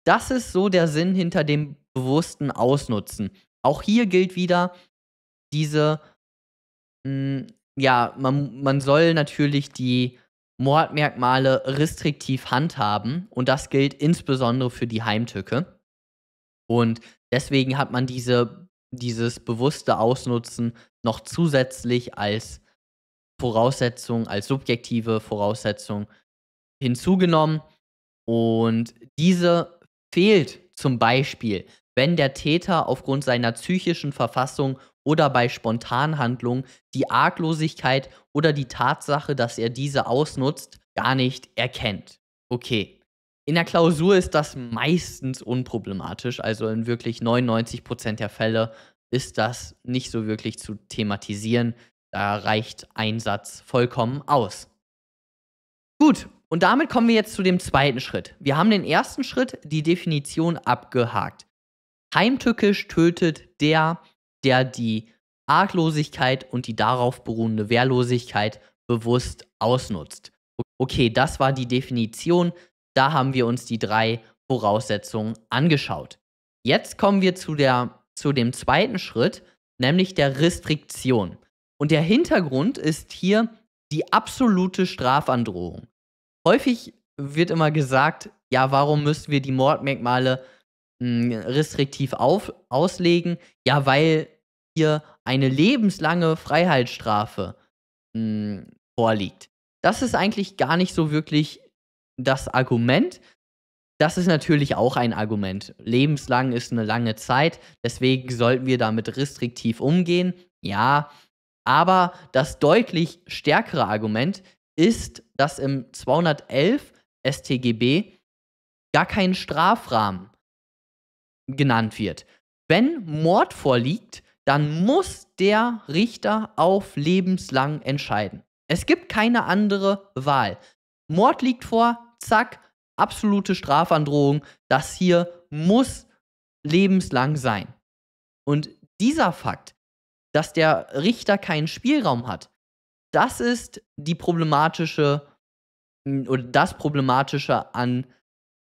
Das ist so der Sinn hinter dem bewussten Ausnutzen. Auch hier gilt wieder diese, mh, hm, ja, man, man soll natürlich die Mordmerkmale restriktiv handhaben und das gilt insbesondere für die Heimtücke. Und deswegen hat man diese, dieses bewusste Ausnutzen noch zusätzlich als Voraussetzung, als subjektive Voraussetzung hinzugenommen. Und diese fehlt zum Beispiel, wenn der Täter aufgrund seiner psychischen Verfassung oder bei Spontanhandlungen die Arglosigkeit oder die Tatsache, dass er diese ausnutzt, gar nicht erkennt. Okay. In der Klausur ist das meistens unproblematisch, also in wirklich 99% der Fälle ist das nicht so wirklich zu thematisieren. Da reicht ein Satz vollkommen aus. Gut, und damit kommen wir jetzt zu dem zweiten Schritt. Wir haben den ersten Schritt, die Definition abgehakt. Heimtückisch tötet der, der die Arglosigkeit und die darauf beruhende Wehrlosigkeit bewusst ausnutzt. Okay, das war die Definition. Da haben wir uns die drei Voraussetzungen angeschaut. Jetzt kommen wir zu der zu dem zweiten Schritt, nämlich der Restriktion. Und der Hintergrund ist hier die absolute Strafandrohung. Häufig wird immer gesagt, ja, warum müssen wir die Mordmerkmale mh, hm, restriktiv auf, auslegen? Ja, weil hier eine lebenslange Freiheitsstrafe mh, hm, vorliegt. Das ist eigentlich gar nicht so wirklich das Argument, das ist natürlich auch ein Argument. Lebenslang ist eine lange Zeit, deswegen sollten wir damit restriktiv umgehen. Ja, aber das deutlich stärkere Argument ist, dass im 211 StGB gar kein Strafrahmen genannt wird. Wenn Mord vorliegt, dann muss der Richter auf lebenslang entscheiden. Es gibt keine andere Wahl. Mord liegt vor, zack, absolute Strafandrohung. Das hier muss lebenslang sein. Und dieser Fakt, dass der Richter keinen Spielraum hat, das ist die problematische mm, oder das problematische an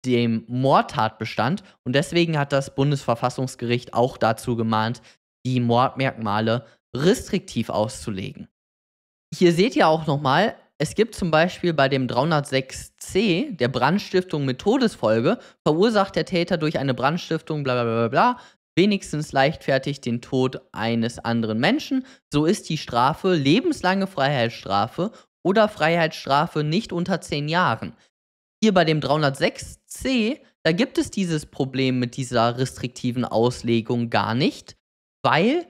dem Mordtatbestand und deswegen hat das Bundesverfassungsgericht auch dazu gemahnt, die Mordmerkmale restriktiv auszulegen. Hier seht ihr auch nochmal, es gibt zum Beispiel bei dem 306c der Brandstiftung mit Todesfolge, verursacht der Täter durch eine Brandstiftung, bla bla bla bla, wenigstens leichtfertig den Tod eines anderen Menschen. So ist die Strafe lebenslange Freiheitsstrafe oder Freiheitsstrafe nicht unter 10 Jahren. Hier bei dem 306c, da gibt es dieses Problem mit dieser restriktiven Auslegung gar nicht, weil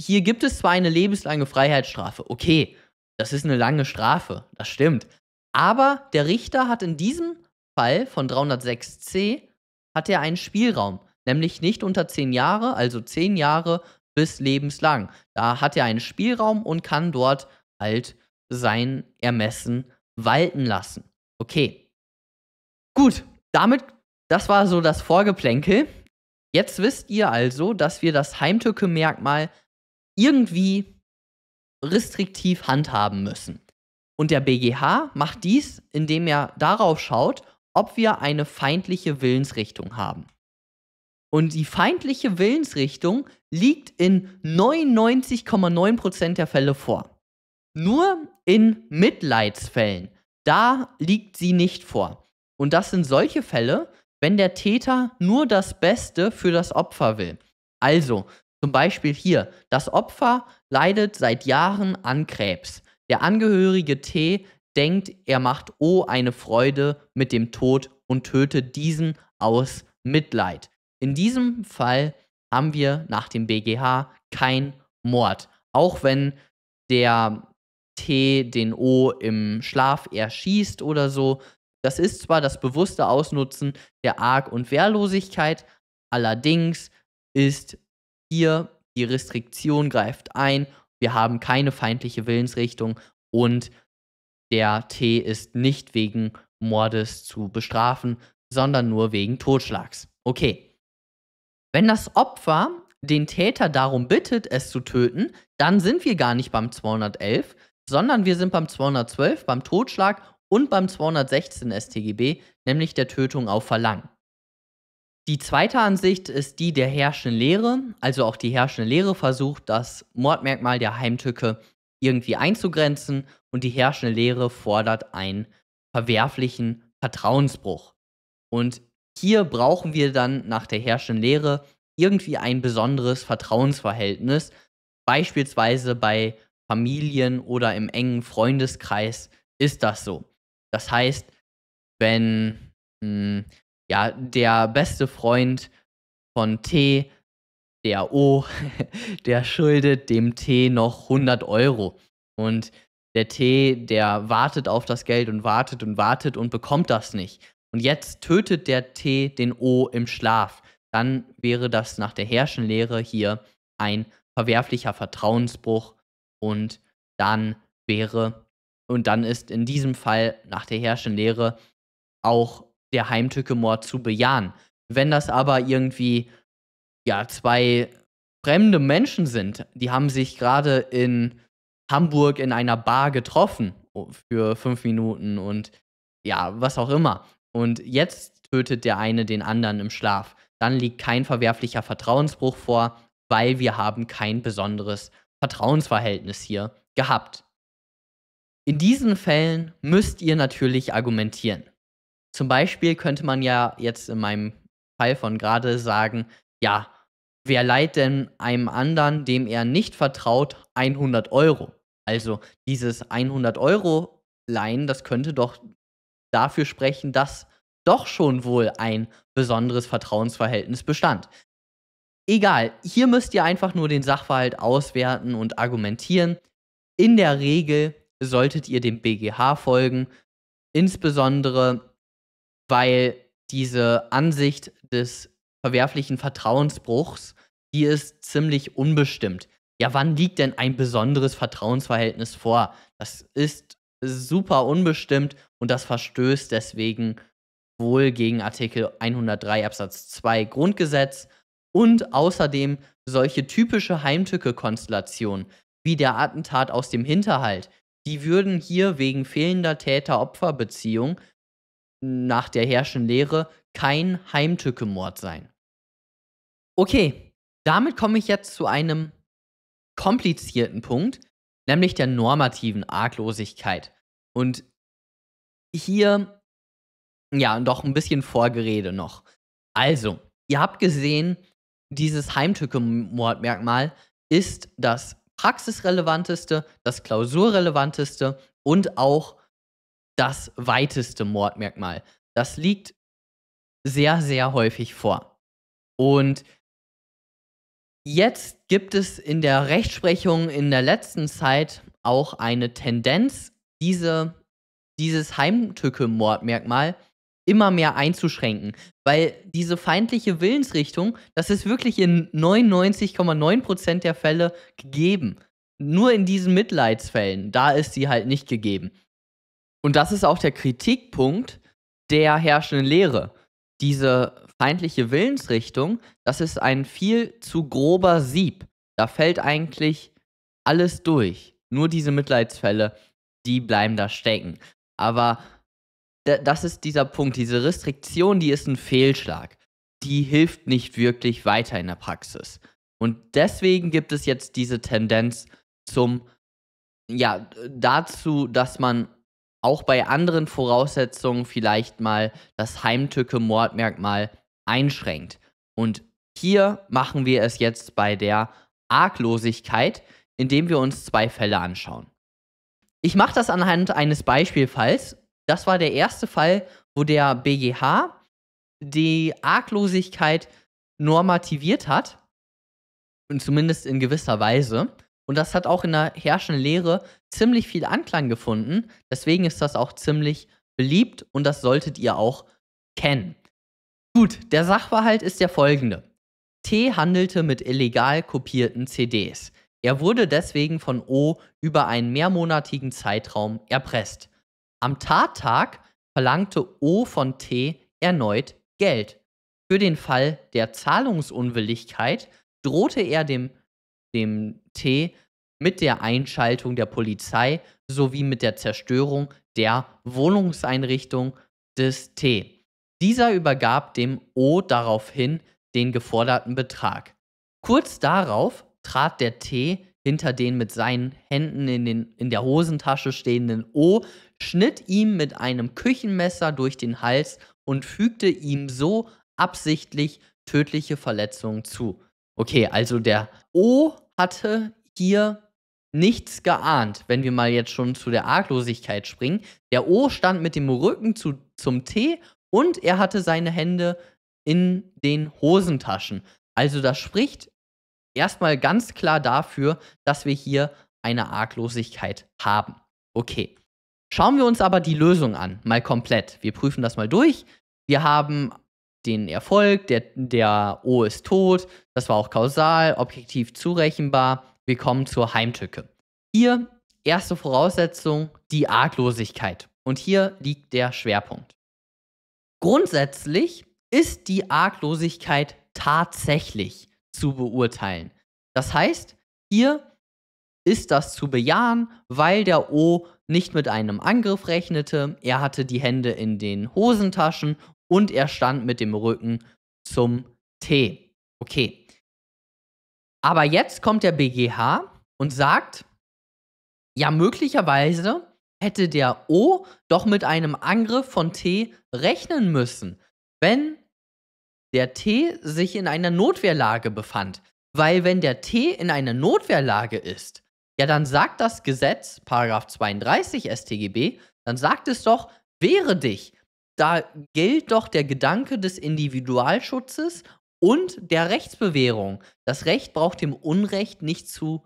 hier gibt es zwar eine lebenslange Freiheitsstrafe, okay, das ist eine lange Strafe, das stimmt. Aber der Richter hat in diesem Fall von 306c hat er einen Spielraum, nämlich nicht unter 10 Jahre, also 10 Jahre bis lebenslang. Da hat er einen Spielraum und kann dort halt sein Ermessen walten lassen. Okay. Gut, damit, das war so das Vorgeplänkel. Jetzt wisst ihr also, dass wir das Heimtücke-Merkmal irgendwie restriktiv handhaben müssen. Und der BGH macht dies, indem er darauf schaut, ob wir eine feindliche Willensrichtung haben. Und die feindliche Willensrichtung liegt in 99,9% der Fälle vor. Nur in Mitleidsfällen, da liegt sie nicht vor. Und das sind solche Fälle, wenn der Täter nur das Beste für das Opfer will. Also, zum Beispiel hier, das Opfer leidet seit Jahren an Krebs. Der Angehörige T denkt, er macht O eine Freude mit dem Tod und tötet diesen aus Mitleid. In diesem Fall haben wir nach dem BGH kein Mord, auch wenn der T den O im Schlaf erschießt oder so. Das ist zwar das bewusste Ausnutzen der Arg- und Wehrlosigkeit, allerdings ist hier, die Restriktion greift ein, wir haben keine feindliche Willensrichtung und der T ist nicht wegen Mordes zu bestrafen, sondern nur wegen Totschlags. Okay. Wenn das Opfer den Täter darum bittet, es zu töten, dann sind wir gar nicht beim 211, sondern wir sind beim 212, beim Totschlag und beim 216 StGB, nämlich der Tötung auf Verlangen. Die zweite Ansicht ist die der herrschenden Lehre. Also auch die herrschende Lehre versucht, das Mordmerkmal der Heimtücke irgendwie einzugrenzen und die herrschende Lehre fordert einen verwerflichen Vertrauensbruch. Und hier brauchen wir dann nach der herrschenden Lehre irgendwie ein besonderes Vertrauensverhältnis, beispielsweise bei Familien oder im engen Freundeskreis ist das so. Das heißt, wenn hm, ja, der beste Freund von T, der O, der schuldet dem T noch 100 Euro. Und der T, der wartet auf das Geld und wartet und wartet und bekommt das nicht. Und jetzt tötet der T den O im Schlaf. Dann wäre das nach der Herrschenlehre hier ein verwerflicher Vertrauensbruch und dann wäre und dann ist in diesem Fall nach der Herrschenlehre auch der Heimtücke-Mord zu bejahen. Wenn das aber irgendwie ja zwei fremde Menschen sind, die haben sich gerade in Hamburg in einer Bar getroffen oh, für fünf Minuten und ja, was auch immer. Und jetzt tötet der eine den anderen im Schlaf. Dann liegt kein verwerflicher Vertrauensbruch vor, weil wir haben kein besonderes Vertrauensverhältnis hier gehabt. In diesen Fällen müsst ihr natürlich argumentieren. Zum Beispiel könnte man ja jetzt in meinem Fall von gerade sagen, ja, wer leiht denn einem anderen, dem er nicht vertraut, 100 Euro? Also dieses 100 Euro leihen, das könnte doch dafür sprechen, dass doch schon wohl ein besonderes Vertrauensverhältnis bestand. Egal, hier müsst ihr einfach nur den Sachverhalt auswerten und argumentieren. In der Regel solltet ihr dem BGH folgen, insbesondere weil diese Ansicht des verwerflichen Vertrauensbruchs, die ist ziemlich unbestimmt. Ja, wann liegt denn ein besonderes Vertrauensverhältnis vor? Das ist super unbestimmt und das verstößt deswegen wohl gegen Artikel 103 Absatz 2 Grundgesetz und außerdem solche typische Heimtücke-Konstellationen wie der Attentat aus dem Hinterhalt, die würden hier wegen fehlender Täter-Opfer-Beziehung nach der herrschenden Lehre kein heimtücke sein. Okay, damit komme ich jetzt zu einem komplizierten Punkt, nämlich der normativen Arglosigkeit. Und hier, ja, doch ein bisschen Vorgerede noch. Also, ihr habt gesehen, dieses Heimtücke-Mordmerkmal ist das praxisrelevanteste, das klausurrelevanteste und auch das weiteste Mordmerkmal. Das liegt sehr, sehr häufig vor. Und jetzt gibt es in der Rechtsprechung in der letzten Zeit auch eine Tendenz, diese, dieses Heimtücke-Mordmerkmal immer mehr einzuschränken, weil diese feindliche Willensrichtung, das ist wirklich in 99,9% der Fälle gegeben. Nur in diesen Mitleidsfällen, da ist sie halt nicht gegeben. Und das ist auch der Kritikpunkt der herrschenden Lehre. Diese feindliche Willensrichtung, das ist ein viel zu grober Sieb. Da fällt eigentlich alles durch. Nur diese Mitleidsfälle, die bleiben da stecken. Aber das ist dieser Punkt, diese Restriktion, die ist ein Fehlschlag. Die hilft nicht wirklich weiter in der Praxis. Und deswegen gibt es jetzt diese Tendenz zum, ja, dazu, dass man auch bei anderen Voraussetzungen vielleicht mal das heimtücke Mordmerkmal einschränkt. Und hier machen wir es jetzt bei der Arglosigkeit, indem wir uns zwei Fälle anschauen. Ich mache das anhand eines Beispielfalls. Das war der erste Fall, wo der BGH die Arglosigkeit normativiert hat, und zumindest in gewisser Weise. Und das hat auch in der herrschenden Lehre ziemlich viel Anklang gefunden. Deswegen ist das auch ziemlich beliebt und das solltet ihr auch kennen. Gut, der Sachverhalt ist der folgende. T handelte mit illegal kopierten CDs. Er wurde deswegen von O über einen mehrmonatigen Zeitraum erpresst. Am Tattag verlangte O von T erneut Geld. Für den Fall der Zahlungsunwilligkeit drohte er dem dem T mit der Einschaltung der Polizei sowie mit der Zerstörung der Wohnungseinrichtung des T. Dieser übergab dem O daraufhin den geforderten Betrag. Kurz darauf trat der T hinter den mit seinen Händen in, den, in der Hosentasche stehenden O, schnitt ihm mit einem Küchenmesser durch den Hals und fügte ihm so absichtlich tödliche Verletzungen zu. Okay, also der O hatte hier nichts geahnt, wenn wir mal jetzt schon zu der Arglosigkeit springen. Der O stand mit dem Rücken zu, zum T und er hatte seine Hände in den Hosentaschen. Also das spricht erstmal ganz klar dafür, dass wir hier eine Arglosigkeit haben. Okay. Schauen wir uns aber die Lösung an, mal komplett. Wir prüfen das mal durch. Wir haben den Erfolg, der, der O ist tot, das war auch kausal, objektiv zurechenbar, wir kommen zur Heimtücke. Hier erste Voraussetzung, die Arglosigkeit. Und hier liegt der Schwerpunkt. Grundsätzlich ist die Arglosigkeit tatsächlich zu beurteilen. Das heißt, hier ist das zu bejahen, weil der O nicht mit einem Angriff rechnete, er hatte die Hände in den Hosentaschen und er stand mit dem Rücken zum T. Okay. Aber jetzt kommt der BGH und sagt, ja, möglicherweise hätte der O doch mit einem Angriff von T rechnen müssen, wenn der T sich in einer Notwehrlage befand. Weil wenn der T in einer Notwehrlage ist, ja, dann sagt das Gesetz, Paragraph 32 StGB, dann sagt es doch, wehre dich da gilt doch der Gedanke des Individualschutzes und der Rechtsbewährung. Das Recht braucht dem Unrecht nicht zu,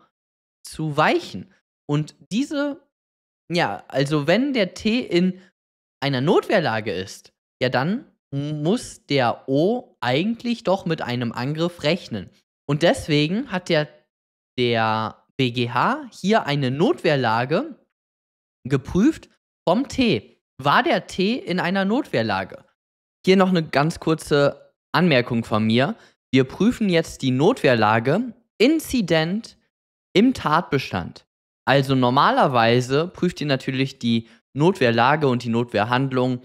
zu weichen. Und diese, ja, also wenn der T in einer Notwehrlage ist, ja, dann muss der O eigentlich doch mit einem Angriff rechnen. Und deswegen hat der, der BGH hier eine Notwehrlage geprüft vom T war der T in einer Notwehrlage? Hier noch eine ganz kurze Anmerkung von mir. Wir prüfen jetzt die Notwehrlage Inzident im Tatbestand. Also normalerweise prüft ihr natürlich die Notwehrlage und die Notwehrhandlung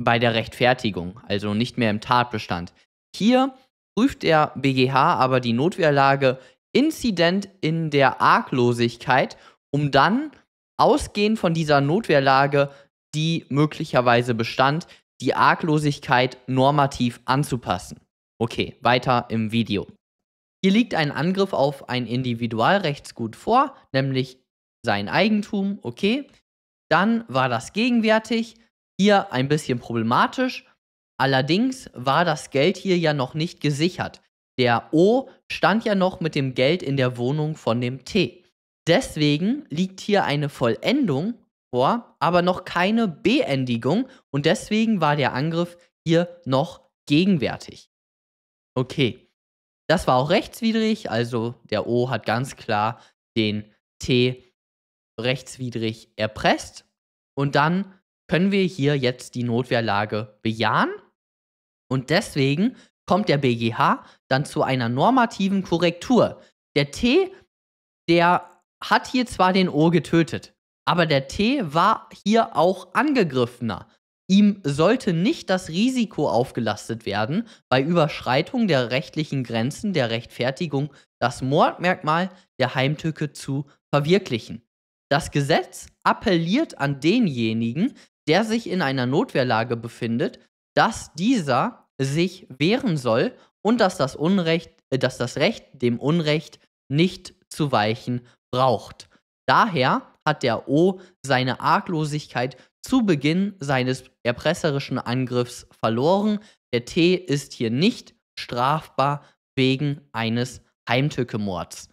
bei der Rechtfertigung, also nicht mehr im Tatbestand. Hier prüft der BGH aber die Notwehrlage Inzident in der Arglosigkeit, um dann ausgehend von dieser Notwehrlage die möglicherweise bestand, die Arglosigkeit normativ anzupassen. Okay, weiter im Video. Hier liegt ein Angriff auf ein Individualrechtsgut vor, nämlich sein Eigentum, okay. Dann war das gegenwärtig, hier ein bisschen problematisch. Allerdings war das Geld hier ja noch nicht gesichert. Der O stand ja noch mit dem Geld in der Wohnung von dem T. Deswegen liegt hier eine Vollendung vor, aber noch keine Beendigung und deswegen war der Angriff hier noch gegenwärtig. Okay, das war auch rechtswidrig, also der O hat ganz klar den T rechtswidrig erpresst und dann können wir hier jetzt die Notwehrlage bejahen und deswegen kommt der BGH dann zu einer normativen Korrektur. Der T, der hat hier zwar den O getötet, aber der T war hier auch angegriffener. Ihm sollte nicht das Risiko aufgelastet werden, bei Überschreitung der rechtlichen Grenzen der Rechtfertigung das Mordmerkmal der Heimtücke zu verwirklichen. Das Gesetz appelliert an denjenigen, der sich in einer Notwehrlage befindet, dass dieser sich wehren soll und dass das Unrecht, äh, dass das Recht dem Unrecht nicht zu weichen braucht. Daher hat der O seine Arglosigkeit zu Beginn seines erpresserischen Angriffs verloren. Der T ist hier nicht strafbar wegen eines Heimtückemords.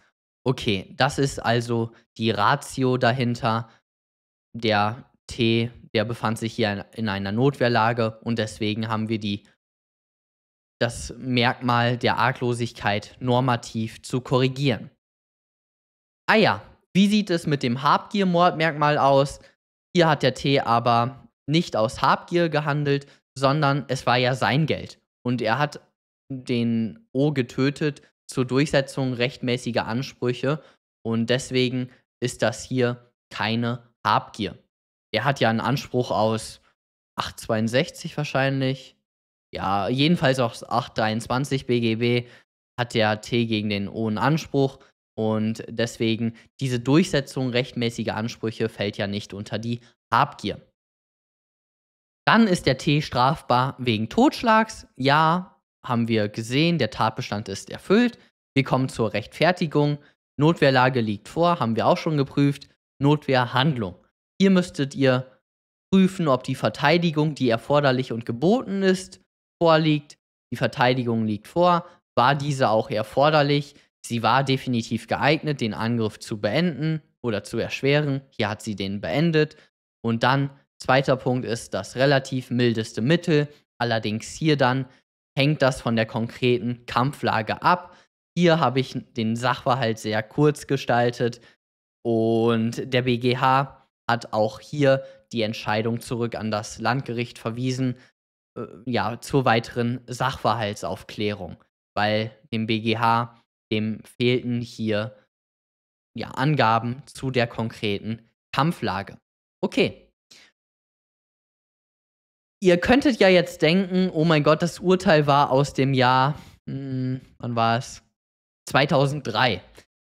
Okay, das ist also die Ratio dahinter. Der T, der befand sich hier in einer Notwehrlage und deswegen haben wir die, das Merkmal der Arglosigkeit normativ zu korrigieren. Ah ja, wie sieht es mit dem Habgier-Mordmerkmal aus? Hier hat der T aber nicht aus Habgier gehandelt, sondern es war ja sein Geld. Und er hat den O getötet zur Durchsetzung rechtmäßiger Ansprüche. Und deswegen ist das hier keine Habgier. Er hat ja einen Anspruch aus 862 wahrscheinlich. Ja, jedenfalls aus 823 BGB hat der T gegen den O einen Anspruch. Und deswegen, diese Durchsetzung rechtmäßiger Ansprüche fällt ja nicht unter die Habgier. Dann ist der T strafbar wegen Totschlags. Ja, haben wir gesehen, der Tatbestand ist erfüllt. Wir kommen zur Rechtfertigung. Notwehrlage liegt vor, haben wir auch schon geprüft. Notwehrhandlung. Hier müsstet ihr prüfen, ob die Verteidigung, die erforderlich und geboten ist, vorliegt. Die Verteidigung liegt vor. War diese auch erforderlich? Sie war definitiv geeignet, den Angriff zu beenden oder zu erschweren. Hier hat sie den beendet. Und dann, zweiter Punkt ist das relativ mildeste Mittel. Allerdings hier dann hängt das von der konkreten Kampflage ab. Hier habe ich den Sachverhalt sehr kurz gestaltet und der BGH hat auch hier die Entscheidung zurück an das Landgericht verwiesen, äh, ja, zur weiteren Sachverhaltsaufklärung, weil dem BGH dem fehlten hier ja, Angaben zu der konkreten Kampflage. Okay. Ihr könntet ja jetzt denken, oh mein Gott, das Urteil war aus dem Jahr, mh, hm, wann war es? 2003.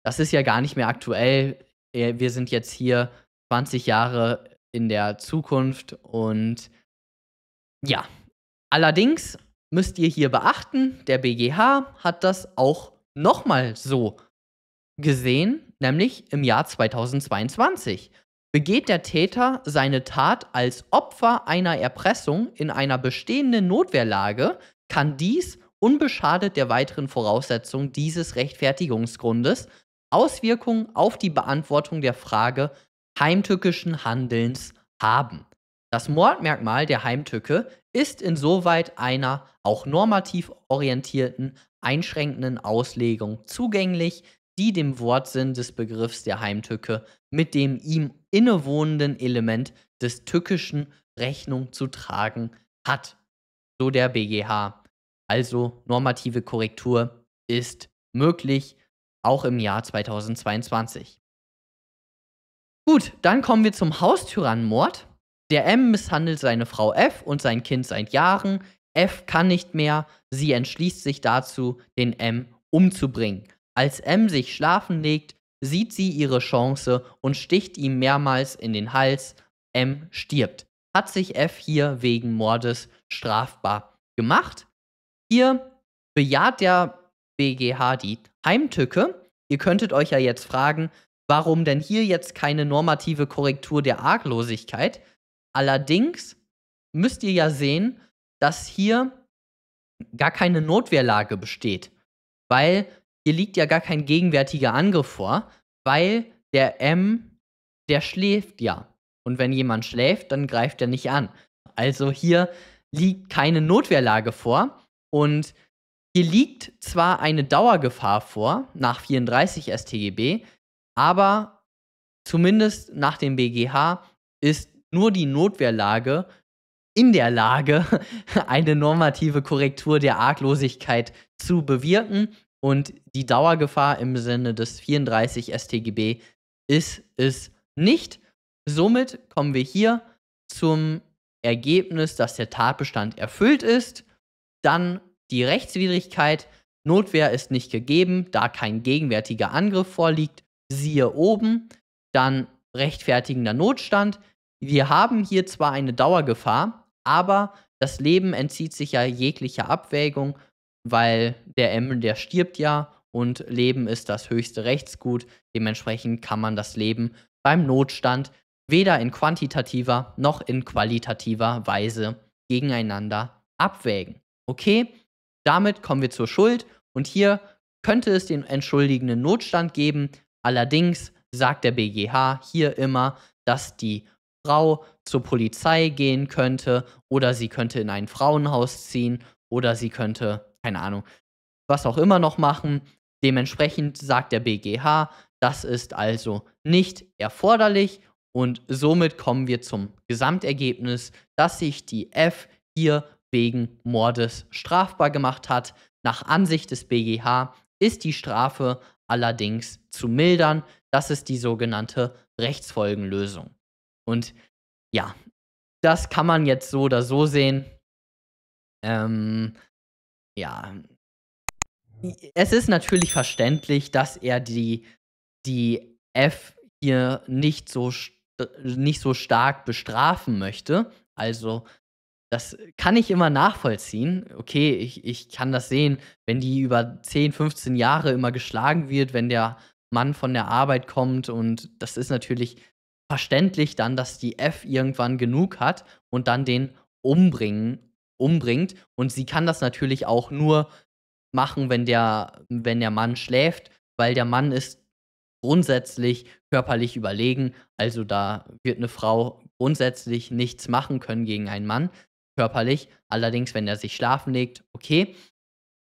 Das ist ja gar nicht mehr aktuell. Äh, wir sind jetzt hier 20 Jahre in der Zukunft und ja. Allerdings müsst ihr hier beachten, der BGH hat das auch nochmal so gesehen, nämlich im Jahr 2022. Begeht der Täter seine Tat als Opfer einer Erpressung in einer bestehenden Notwehrlage, kann dies unbeschadet der weiteren Voraussetzung dieses Rechtfertigungsgrundes Auswirkungen auf die Beantwortung der Frage heimtückischen Handelns haben. Das Mordmerkmal der Heimtücke ist insoweit einer auch normativ orientierten einschränkenden Auslegung zugänglich, die dem Wortsinn des Begriffs der Heimtücke mit dem ihm innewohnenden Element des Tückischen Rechnung zu tragen hat. So der BGH. Also normative Korrektur ist möglich, auch im Jahr 2022. Gut, dann kommen wir zum Haustyrannenmord. Der M misshandelt seine Frau F und sein Kind seit Jahren. F kann nicht mehr, sie entschließt sich dazu, den M umzubringen. Als M sich schlafen legt, sieht sie ihre Chance und sticht ihm mehrmals in den Hals. M stirbt. Hat sich F hier wegen Mordes strafbar gemacht? Hier bejaht der BGH die Heimtücke. Ihr könntet euch ja jetzt fragen, warum denn hier jetzt keine normative Korrektur der Arglosigkeit? Allerdings müsst ihr ja sehen, dass hier gar keine Notwehrlage besteht, weil hier liegt ja gar kein gegenwärtiger Angriff vor, weil der M, der schläft ja. Und wenn jemand schläft, dann greift er nicht an. Also hier liegt keine Notwehrlage vor und hier liegt zwar eine Dauergefahr vor nach 34 StGB, aber zumindest nach dem BGH ist nur die Notwehrlage in der Lage, eine normative Korrektur der Arglosigkeit zu bewirken. Und die Dauergefahr im Sinne des 34 StGB ist es nicht. Somit kommen wir hier zum Ergebnis, dass der Tatbestand erfüllt ist. Dann die Rechtswidrigkeit. Notwehr ist nicht gegeben, da kein gegenwärtiger Angriff vorliegt. Siehe oben. Dann rechtfertigender Notstand. Wir haben hier zwar eine Dauergefahr, aber das Leben entzieht sich ja jeglicher Abwägung, weil der M, der stirbt ja und Leben ist das höchste Rechtsgut. Dementsprechend kann man das Leben beim Notstand weder in quantitativer noch in qualitativer Weise gegeneinander abwägen. Okay, damit kommen wir zur Schuld und hier könnte es den entschuldigenden Notstand geben. Allerdings sagt der BGH hier immer, dass die Frau zur Polizei gehen könnte oder sie könnte in ein Frauenhaus ziehen oder sie könnte, keine Ahnung, was auch immer noch machen. Dementsprechend sagt der BGH, das ist also nicht erforderlich und somit kommen wir zum Gesamtergebnis, dass sich die F hier wegen Mordes strafbar gemacht hat. Nach Ansicht des BGH ist die Strafe allerdings zu mildern. Das ist die sogenannte Rechtsfolgenlösung. Und ja, das kann man jetzt so oder so sehen. Ähm, ja. Es ist natürlich verständlich, dass er die, die F hier nicht so, nicht so stark bestrafen möchte. Also, das kann ich immer nachvollziehen. Okay, ich, ich kann das sehen, wenn die über 10, 15 Jahre immer geschlagen wird, wenn der Mann von der Arbeit kommt und das ist natürlich verständlich dann, dass die F irgendwann genug hat und dann den umbringen, umbringt. Und sie kann das natürlich auch nur machen, wenn der, wenn der Mann schläft, weil der Mann ist grundsätzlich körperlich überlegen. Also da wird eine Frau grundsätzlich nichts machen können gegen einen Mann, körperlich. Allerdings, wenn er sich schlafen legt, okay.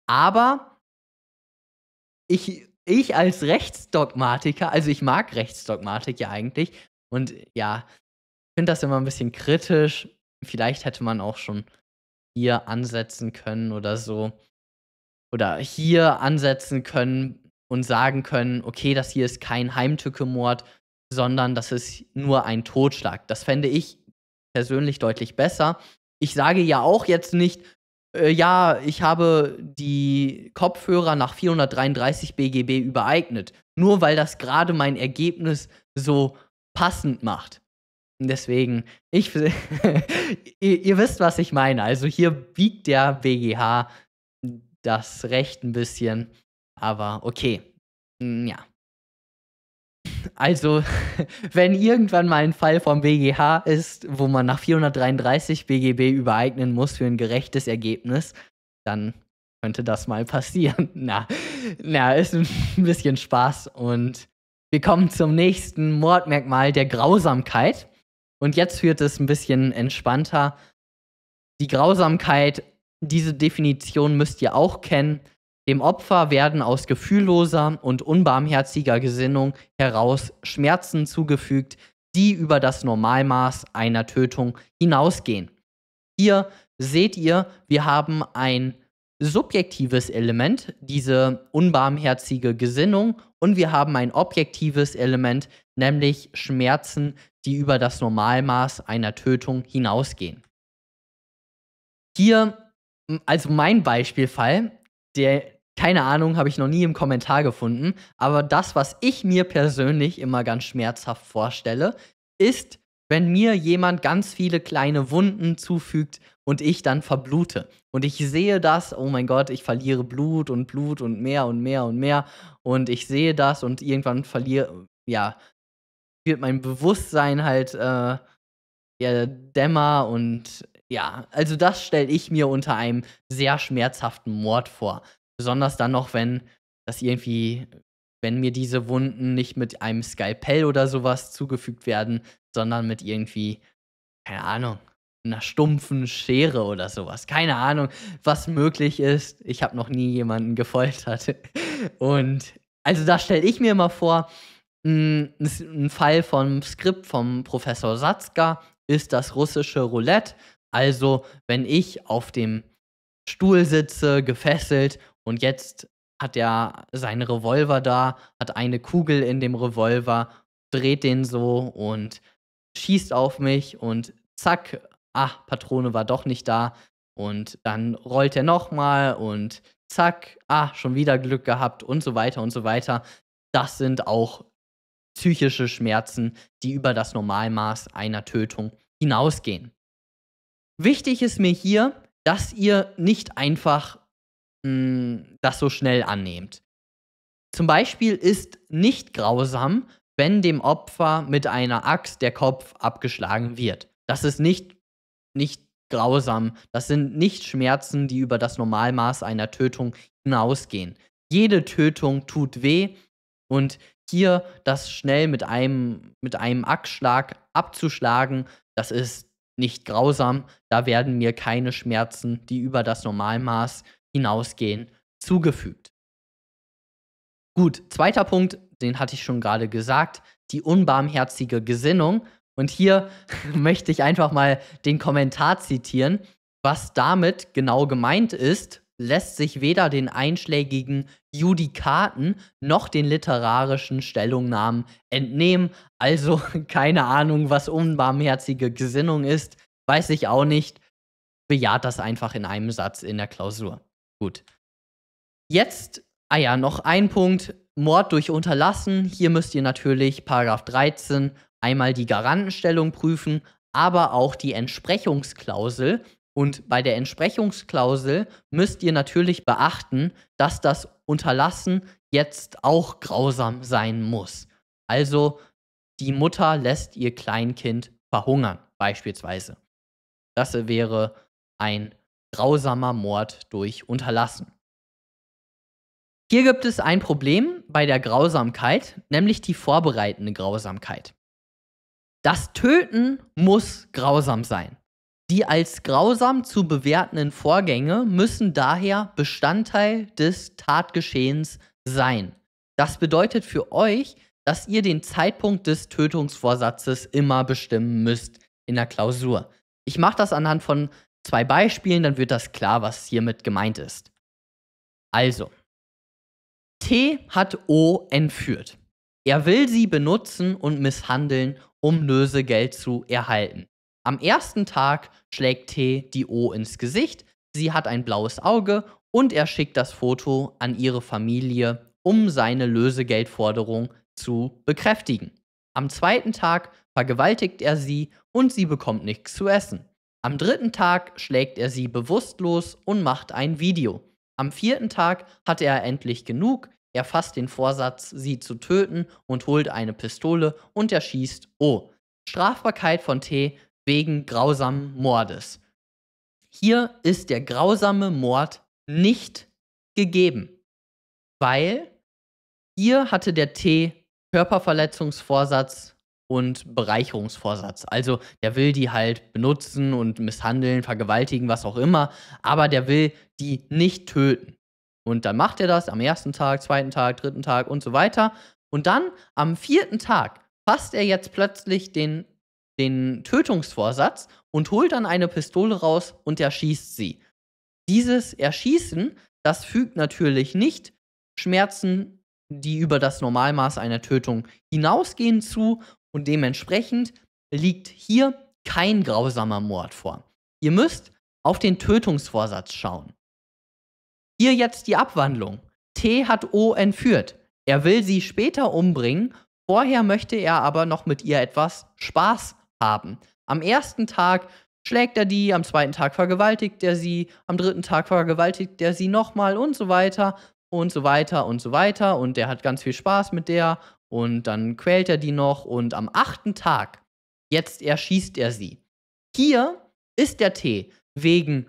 Aber ich, ich als Rechtsdogmatiker, also ich mag Rechtsdogmatik ja eigentlich, und ja, ich finde das immer ein bisschen kritisch. Vielleicht hätte man auch schon hier ansetzen können oder so. Oder hier ansetzen können und sagen können, okay, das hier ist kein Heimtückemord, sondern das ist nur ein Totschlag. Das fände ich persönlich deutlich besser. Ich sage ja auch jetzt nicht, äh, ja, ich habe die Kopfhörer nach 433 BGB übereignet, nur weil das gerade mein Ergebnis so passend macht. Deswegen, ich, ihr, ihr, wisst, was ich meine. Also hier biegt der BGH das Recht ein bisschen, aber okay, hm, ja. Also, wenn irgendwann mal ein Fall vom BGH ist, wo man nach 433 BGB übereignen muss für ein gerechtes Ergebnis, dann könnte das mal passieren. Na, na, ist ein bisschen Spaß und wir kommen zum nächsten Mordmerkmal der Grausamkeit. Und jetzt führt es ein bisschen entspannter. Die Grausamkeit, diese Definition müsst ihr auch kennen. Dem Opfer werden aus gefühlloser und unbarmherziger Gesinnung heraus Schmerzen zugefügt, die über das Normalmaß einer Tötung hinausgehen. Hier seht ihr, wir haben ein subjektives Element, diese unbarmherzige Gesinnung, und wir haben ein objektives Element, nämlich Schmerzen, die über das Normalmaß einer Tötung hinausgehen. Hier, also mein Beispielfall, der, keine Ahnung, habe ich noch nie im Kommentar gefunden, aber das, was ich mir persönlich immer ganz schmerzhaft vorstelle, ist, wenn mir jemand ganz viele kleine Wunden zufügt und ich dann verblute. Und ich sehe das, oh mein Gott, ich verliere Blut und Blut und mehr und mehr und mehr. Und ich sehe das und irgendwann verliere, ja, wird mein Bewusstsein halt äh, ja, dämmer und ja, also das stelle ich mir unter einem sehr schmerzhaften Mord vor. Besonders dann noch, wenn das irgendwie, wenn mir diese Wunden nicht mit einem Skalpell oder sowas zugefügt werden, sondern mit irgendwie, keine Ahnung, einer stumpfen Schere oder sowas. Keine Ahnung, was möglich ist. Ich habe noch nie jemanden gefoltert. Und also da stelle ich mir mal vor, mm, ein, ein Fall vom Skript vom Professor Satzka ist das russische Roulette. Also wenn ich auf dem Stuhl sitze, gefesselt und jetzt hat er seinen Revolver da, hat eine Kugel in dem Revolver, dreht den so und schießt auf mich und zack, ah, Patrone war doch nicht da. Und dann rollt er nochmal und zack, ah, schon wieder Glück gehabt und so weiter und so weiter. Das sind auch psychische Schmerzen, die über das Normalmaß einer Tötung hinausgehen. Wichtig ist mir hier, dass ihr nicht einfach mh, mm, das so schnell annehmt. Zum Beispiel ist nicht grausam, wenn dem Opfer mit einer Axt der Kopf abgeschlagen wird. Das ist nicht nicht grausam. Das sind nicht Schmerzen, die über das Normalmaß einer Tötung hinausgehen. Jede Tötung tut weh und hier das schnell mit einem, mit einem Axtschlag abzuschlagen, das ist nicht grausam. Da werden mir keine Schmerzen, die über das Normalmaß hinausgehen, zugefügt. Gut, zweiter Punkt, den hatte ich schon gerade gesagt, die unbarmherzige Gesinnung. Und hier möchte ich einfach mal den Kommentar zitieren. Was damit genau gemeint ist, lässt sich weder den einschlägigen Judikaten noch den literarischen Stellungnahmen entnehmen. Also keine Ahnung, was unbarmherzige Gesinnung ist, weiß ich auch nicht. Bejaht das einfach in einem Satz in der Klausur. Gut. Jetzt, ah ja, noch ein Punkt. Mord durch Unterlassen. Hier müsst ihr natürlich Paragraph 13 einmal die Garantenstellung prüfen, aber auch die Entsprechungsklausel. Und bei der Entsprechungsklausel müsst ihr natürlich beachten, dass das Unterlassen jetzt auch grausam sein muss. Also die Mutter lässt ihr Kleinkind verhungern, beispielsweise. Das wäre ein grausamer Mord durch Unterlassen. Hier gibt es ein Problem bei der Grausamkeit, nämlich die vorbereitende Grausamkeit. Das Töten muss grausam sein. Die als grausam zu bewertenden Vorgänge müssen daher Bestandteil des Tatgeschehens sein. Das bedeutet für euch, dass ihr den Zeitpunkt des Tötungsvorsatzes immer bestimmen müsst in der Klausur. Ich mache das anhand von zwei Beispielen, dann wird das klar, was hiermit gemeint ist. Also, T hat O entführt. Er will sie benutzen und misshandeln, um Lösegeld zu erhalten. Am ersten Tag schlägt T die O ins Gesicht, sie hat ein blaues Auge und er schickt das Foto an ihre Familie, um seine Lösegeldforderung zu bekräftigen. Am zweiten Tag vergewaltigt er sie und sie bekommt nichts zu essen. Am dritten Tag schlägt er sie bewusstlos und macht ein Video. Am vierten Tag hat er endlich genug, er fasst den Vorsatz, sie zu töten und holt eine Pistole und erschießt O. Strafbarkeit von T wegen grausamen Mordes. Hier ist der grausame Mord nicht gegeben, weil hier hatte der T Körperverletzungsvorsatz und Bereicherungsvorsatz. Also der will die halt benutzen und misshandeln, vergewaltigen, was auch immer, aber der will die nicht töten. Und dann macht er das am ersten Tag, zweiten Tag, dritten Tag und so weiter. Und dann am vierten Tag fasst er jetzt plötzlich den, den Tötungsvorsatz und holt dann eine Pistole raus und erschießt sie. Dieses Erschießen, das fügt natürlich nicht Schmerzen, die über das Normalmaß einer Tötung hinausgehen, zu und dementsprechend liegt hier kein grausamer Mord vor. Ihr müsst auf den Tötungsvorsatz schauen. Hier jetzt die Abwandlung. T hat O entführt. Er will sie später umbringen, vorher möchte er aber noch mit ihr etwas Spaß haben. Am ersten Tag schlägt er die, am zweiten Tag vergewaltigt er sie, am dritten Tag vergewaltigt er sie nochmal und so weiter und so weiter und so weiter und er hat ganz viel Spaß mit der und dann quält er die noch und am achten Tag, jetzt erschießt er sie. Hier ist der T wegen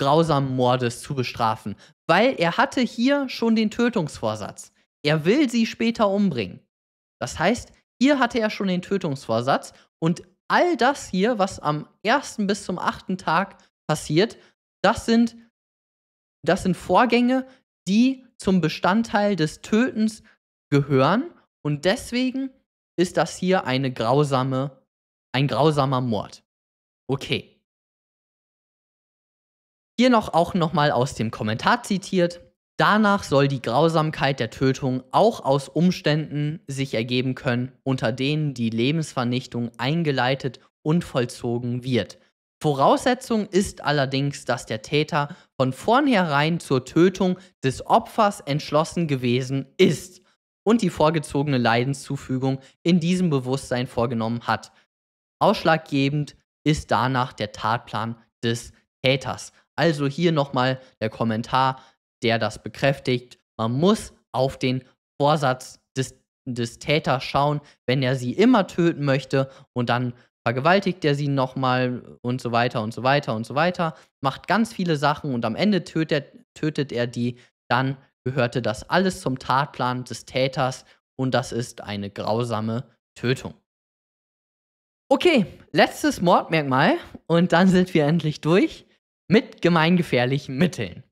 grausamen Mordes zu bestrafen, weil er hatte hier schon den Tötungsvorsatz. Er will sie später umbringen. Das heißt, hier hatte er schon den Tötungsvorsatz und all das hier, was am ersten bis zum achten Tag passiert, das sind, das sind Vorgänge, die zum Bestandteil des Tötens gehören und deswegen ist das hier eine grausame, ein grausamer Mord. Okay. Hier noch auch nochmal aus dem Kommentar zitiert. Danach soll die Grausamkeit der Tötung auch aus Umständen sich ergeben können, unter denen die Lebensvernichtung eingeleitet und vollzogen wird. Voraussetzung ist allerdings, dass der Täter von vornherein zur Tötung des Opfers entschlossen gewesen ist und die vorgezogene Leidenszufügung in diesem Bewusstsein vorgenommen hat. Ausschlaggebend ist danach der Tatplan des Täters. Also hier nochmal der Kommentar, der das bekräftigt. Man muss auf den Vorsatz des, des Täters schauen, wenn er sie immer töten möchte und dann vergewaltigt er sie nochmal und so weiter und so weiter und so weiter, macht ganz viele Sachen und am Ende tötet, tötet er die, dann gehörte das alles zum Tatplan des Täters und das ist eine grausame Tötung. Okay, letztes Mordmerkmal und dann sind wir endlich durch mit gemeingefährlichen Mitteln.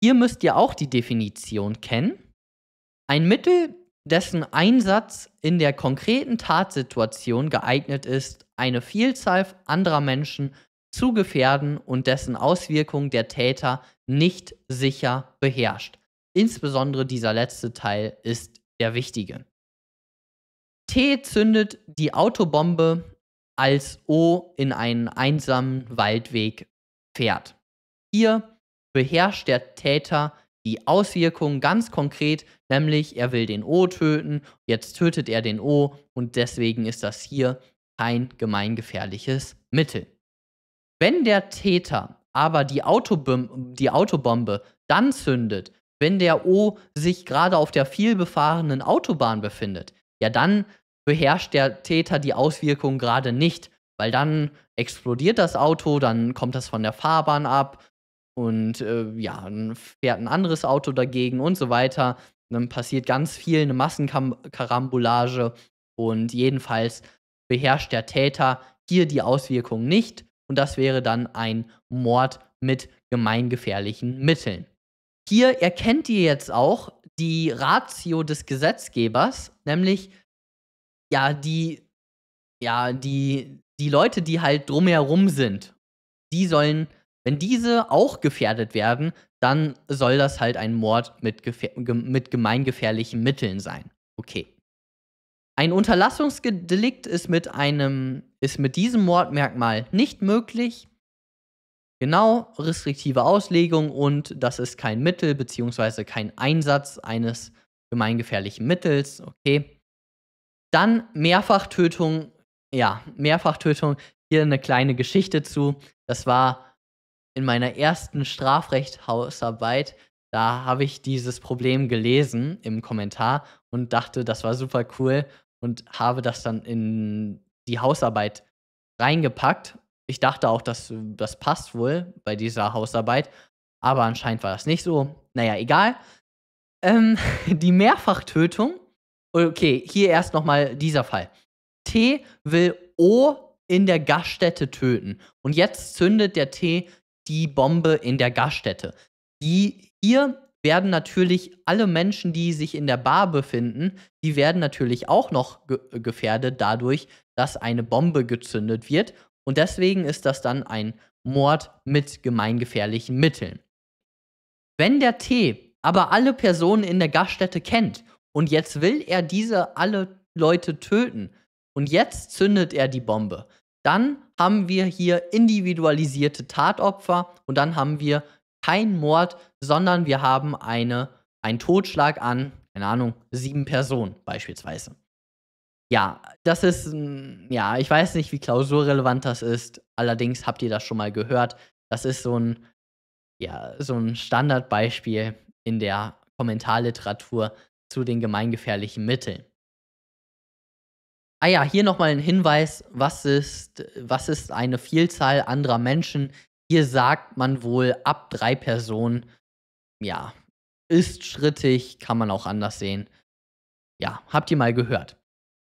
Ihr müsst ja auch die Definition kennen. Ein Mittel, dessen Einsatz in der konkreten Tatsituation geeignet ist, eine Vielzahl anderer Menschen zu gefährden und dessen Auswirkungen der Täter nicht sicher beherrscht. Insbesondere dieser letzte Teil ist der wichtige. T zündet die Autobombe, als O in einen einsamen Waldweg Pferd. Hier beherrscht der Täter die Auswirkungen ganz konkret, nämlich er will den O töten, jetzt tötet er den O und deswegen ist das hier kein gemeingefährliches Mittel. Wenn der Täter aber die, Autobom die Autobombe dann zündet, wenn der O sich gerade auf der vielbefahrenen Autobahn befindet, ja dann beherrscht der Täter die Auswirkungen gerade nicht, weil dann explodiert das Auto, dann kommt das von der Fahrbahn ab und äh, ja, dann fährt ein anderes Auto dagegen und so weiter. Dann passiert ganz viel, eine Massenkarambolage und jedenfalls beherrscht der Täter hier die Auswirkungen nicht und das wäre dann ein Mord mit gemeingefährlichen Mitteln. Hier erkennt ihr jetzt auch die Ratio des Gesetzgebers, nämlich ja die ja die die Leute, die halt drumherum sind, die sollen, wenn diese auch gefährdet werden, dann soll das halt ein Mord mit, mit gemeingefährlichen Mitteln sein. Okay. Ein Unterlassungsdelikt ist mit einem, ist mit diesem Mordmerkmal nicht möglich. Genau, restriktive Auslegung und das ist kein Mittel bzw. kein Einsatz eines gemeingefährlichen Mittels. Okay. Dann Mehrfachtötung ja, Mehrfachtötung. Hier eine kleine Geschichte zu. Das war in meiner ersten Strafrechthausarbeit. Da habe ich dieses Problem gelesen im Kommentar und dachte, das war super cool und habe das dann in die Hausarbeit reingepackt. Ich dachte auch, dass das passt wohl bei dieser Hausarbeit, aber anscheinend war das nicht so. Naja, egal. Ähm, die Mehrfachtötung. Okay, hier erst nochmal dieser Fall. T will O in der Gaststätte töten. Und jetzt zündet der T die Bombe in der Gaststätte. Die hier werden natürlich alle Menschen, die sich in der Bar befinden, die werden natürlich auch noch ge gefährdet dadurch, dass eine Bombe gezündet wird. Und deswegen ist das dann ein Mord mit gemeingefährlichen Mitteln. Wenn der T aber alle Personen in der Gaststätte kennt und jetzt will er diese alle Leute töten, und jetzt zündet er die Bombe. Dann haben wir hier individualisierte Tatopfer und dann haben wir keinen Mord, sondern wir haben eine, einen Totschlag an, keine Ahnung, sieben Personen beispielsweise. Ja, das ist, ja, ich weiß nicht, wie klausurrelevant das ist. Allerdings habt ihr das schon mal gehört. Das ist so ein, ja, so ein Standardbeispiel in der Kommentarliteratur zu den gemeingefährlichen Mitteln. Ah ja, hier nochmal ein Hinweis, was ist, was ist eine Vielzahl anderer Menschen? Hier sagt man wohl ab drei Personen, ja, ist schrittig, kann man auch anders sehen. Ja, habt ihr mal gehört.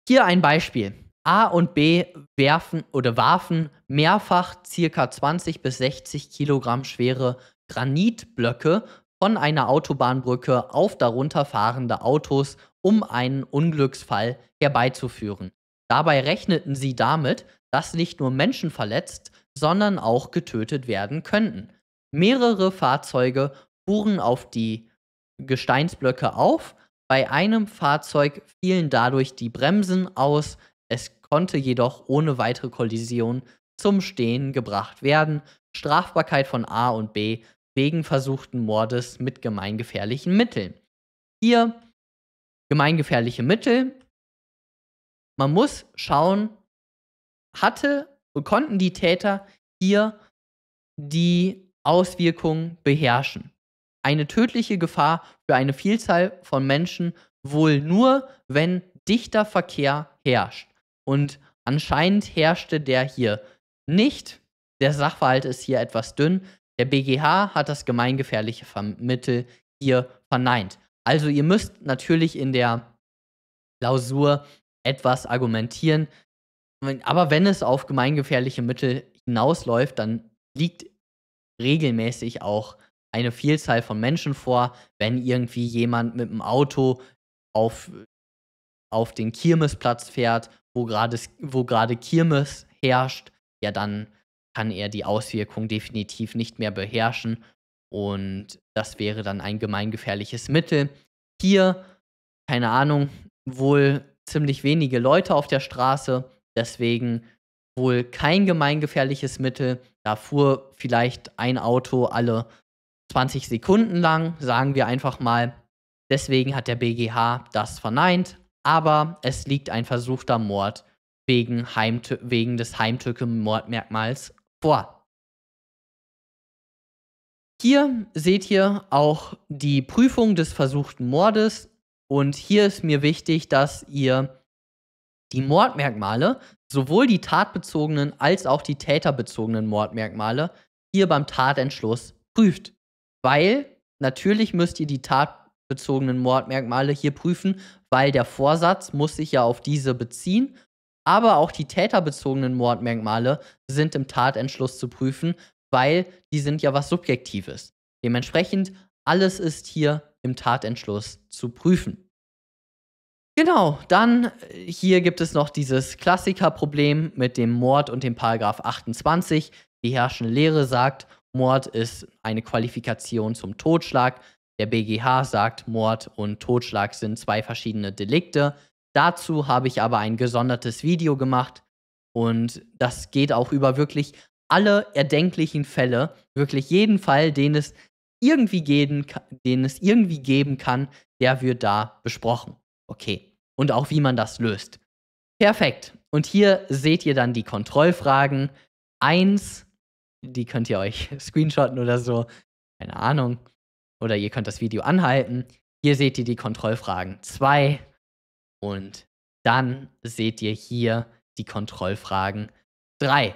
Hier ein Beispiel. A und B werfen oder warfen mehrfach circa 20 bis 60 Kilogramm schwere Granitblöcke von einer Autobahnbrücke auf darunter fahrende Autos, um einen Unglücksfall herbeizuführen. Dabei rechneten sie damit, dass nicht nur Menschen verletzt, sondern auch getötet werden könnten. Mehrere Fahrzeuge fuhren auf die Gesteinsblöcke auf. Bei einem Fahrzeug fielen dadurch die Bremsen aus. Es konnte jedoch ohne weitere Kollision zum Stehen gebracht werden. Strafbarkeit von A und B wegen versuchten Mordes mit gemeingefährlichen Mitteln. Hier gemeingefährliche Mittel man muss schauen, hatte und konnten die Täter hier die Auswirkungen beherrschen. Eine tödliche Gefahr für eine Vielzahl von Menschen wohl nur, wenn dichter Verkehr herrscht. Und anscheinend herrschte der hier nicht. Der Sachverhalt ist hier etwas dünn. Der BGH hat das gemeingefährliche Vermittel hier verneint. Also ihr müsst natürlich in der Klausur etwas argumentieren. Aber wenn es auf gemeingefährliche Mittel hinausläuft, dann liegt regelmäßig auch eine Vielzahl von Menschen vor, wenn irgendwie jemand mit dem Auto auf, auf den Kirmesplatz fährt, wo gerade wo Kirmes herrscht, ja, dann kann er die Auswirkung definitiv nicht mehr beherrschen und das wäre dann ein gemeingefährliches Mittel. Hier, keine Ahnung, wohl ziemlich wenige Leute auf der Straße, deswegen wohl kein gemeingefährliches Mittel. Da fuhr vielleicht ein Auto alle 20 Sekunden lang, sagen wir einfach mal. Deswegen hat der BGH das verneint, aber es liegt ein versuchter Mord wegen, Heimtü wegen des Heimtücke-Mordmerkmals vor. Hier seht ihr auch die Prüfung des versuchten Mordes und hier ist mir wichtig, dass ihr die Mordmerkmale, sowohl die tatbezogenen als auch die täterbezogenen Mordmerkmale, hier beim Tatentschluss prüft. Weil natürlich müsst ihr die tatbezogenen Mordmerkmale hier prüfen, weil der Vorsatz muss sich ja auf diese beziehen. Aber auch die täterbezogenen Mordmerkmale sind im Tatentschluss zu prüfen, weil die sind ja was Subjektives. Dementsprechend, alles ist hier im Tatentschluss zu prüfen. Genau, dann äh, hier gibt es noch dieses Klassikerproblem mit dem Mord und dem Paragraph 28. Die herrschende Lehre sagt, Mord ist eine Qualifikation zum Totschlag. Der BGH sagt, Mord und Totschlag sind zwei verschiedene Delikte. Dazu habe ich aber ein gesondertes Video gemacht und das geht auch über wirklich alle erdenklichen Fälle, wirklich jeden Fall, den es irgendwie geben, den es irgendwie geben kann, der wird da besprochen. Okay. Und auch wie man das löst. Perfekt. Und hier seht ihr dann die Kontrollfragen. Eins, die könnt ihr euch screenshotten oder so. Keine Ahnung. Oder ihr könnt das Video anhalten. Hier seht ihr die Kontrollfragen 2 und dann seht ihr hier die Kontrollfragen 3.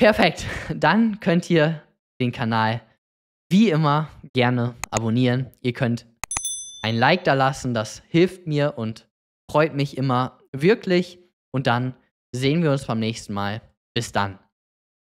Perfekt, dann könnt ihr den Kanal wie immer gerne abonnieren. Ihr könnt ein Like da lassen, das hilft mir und freut mich immer wirklich. Und dann sehen wir uns beim nächsten Mal. Bis dann.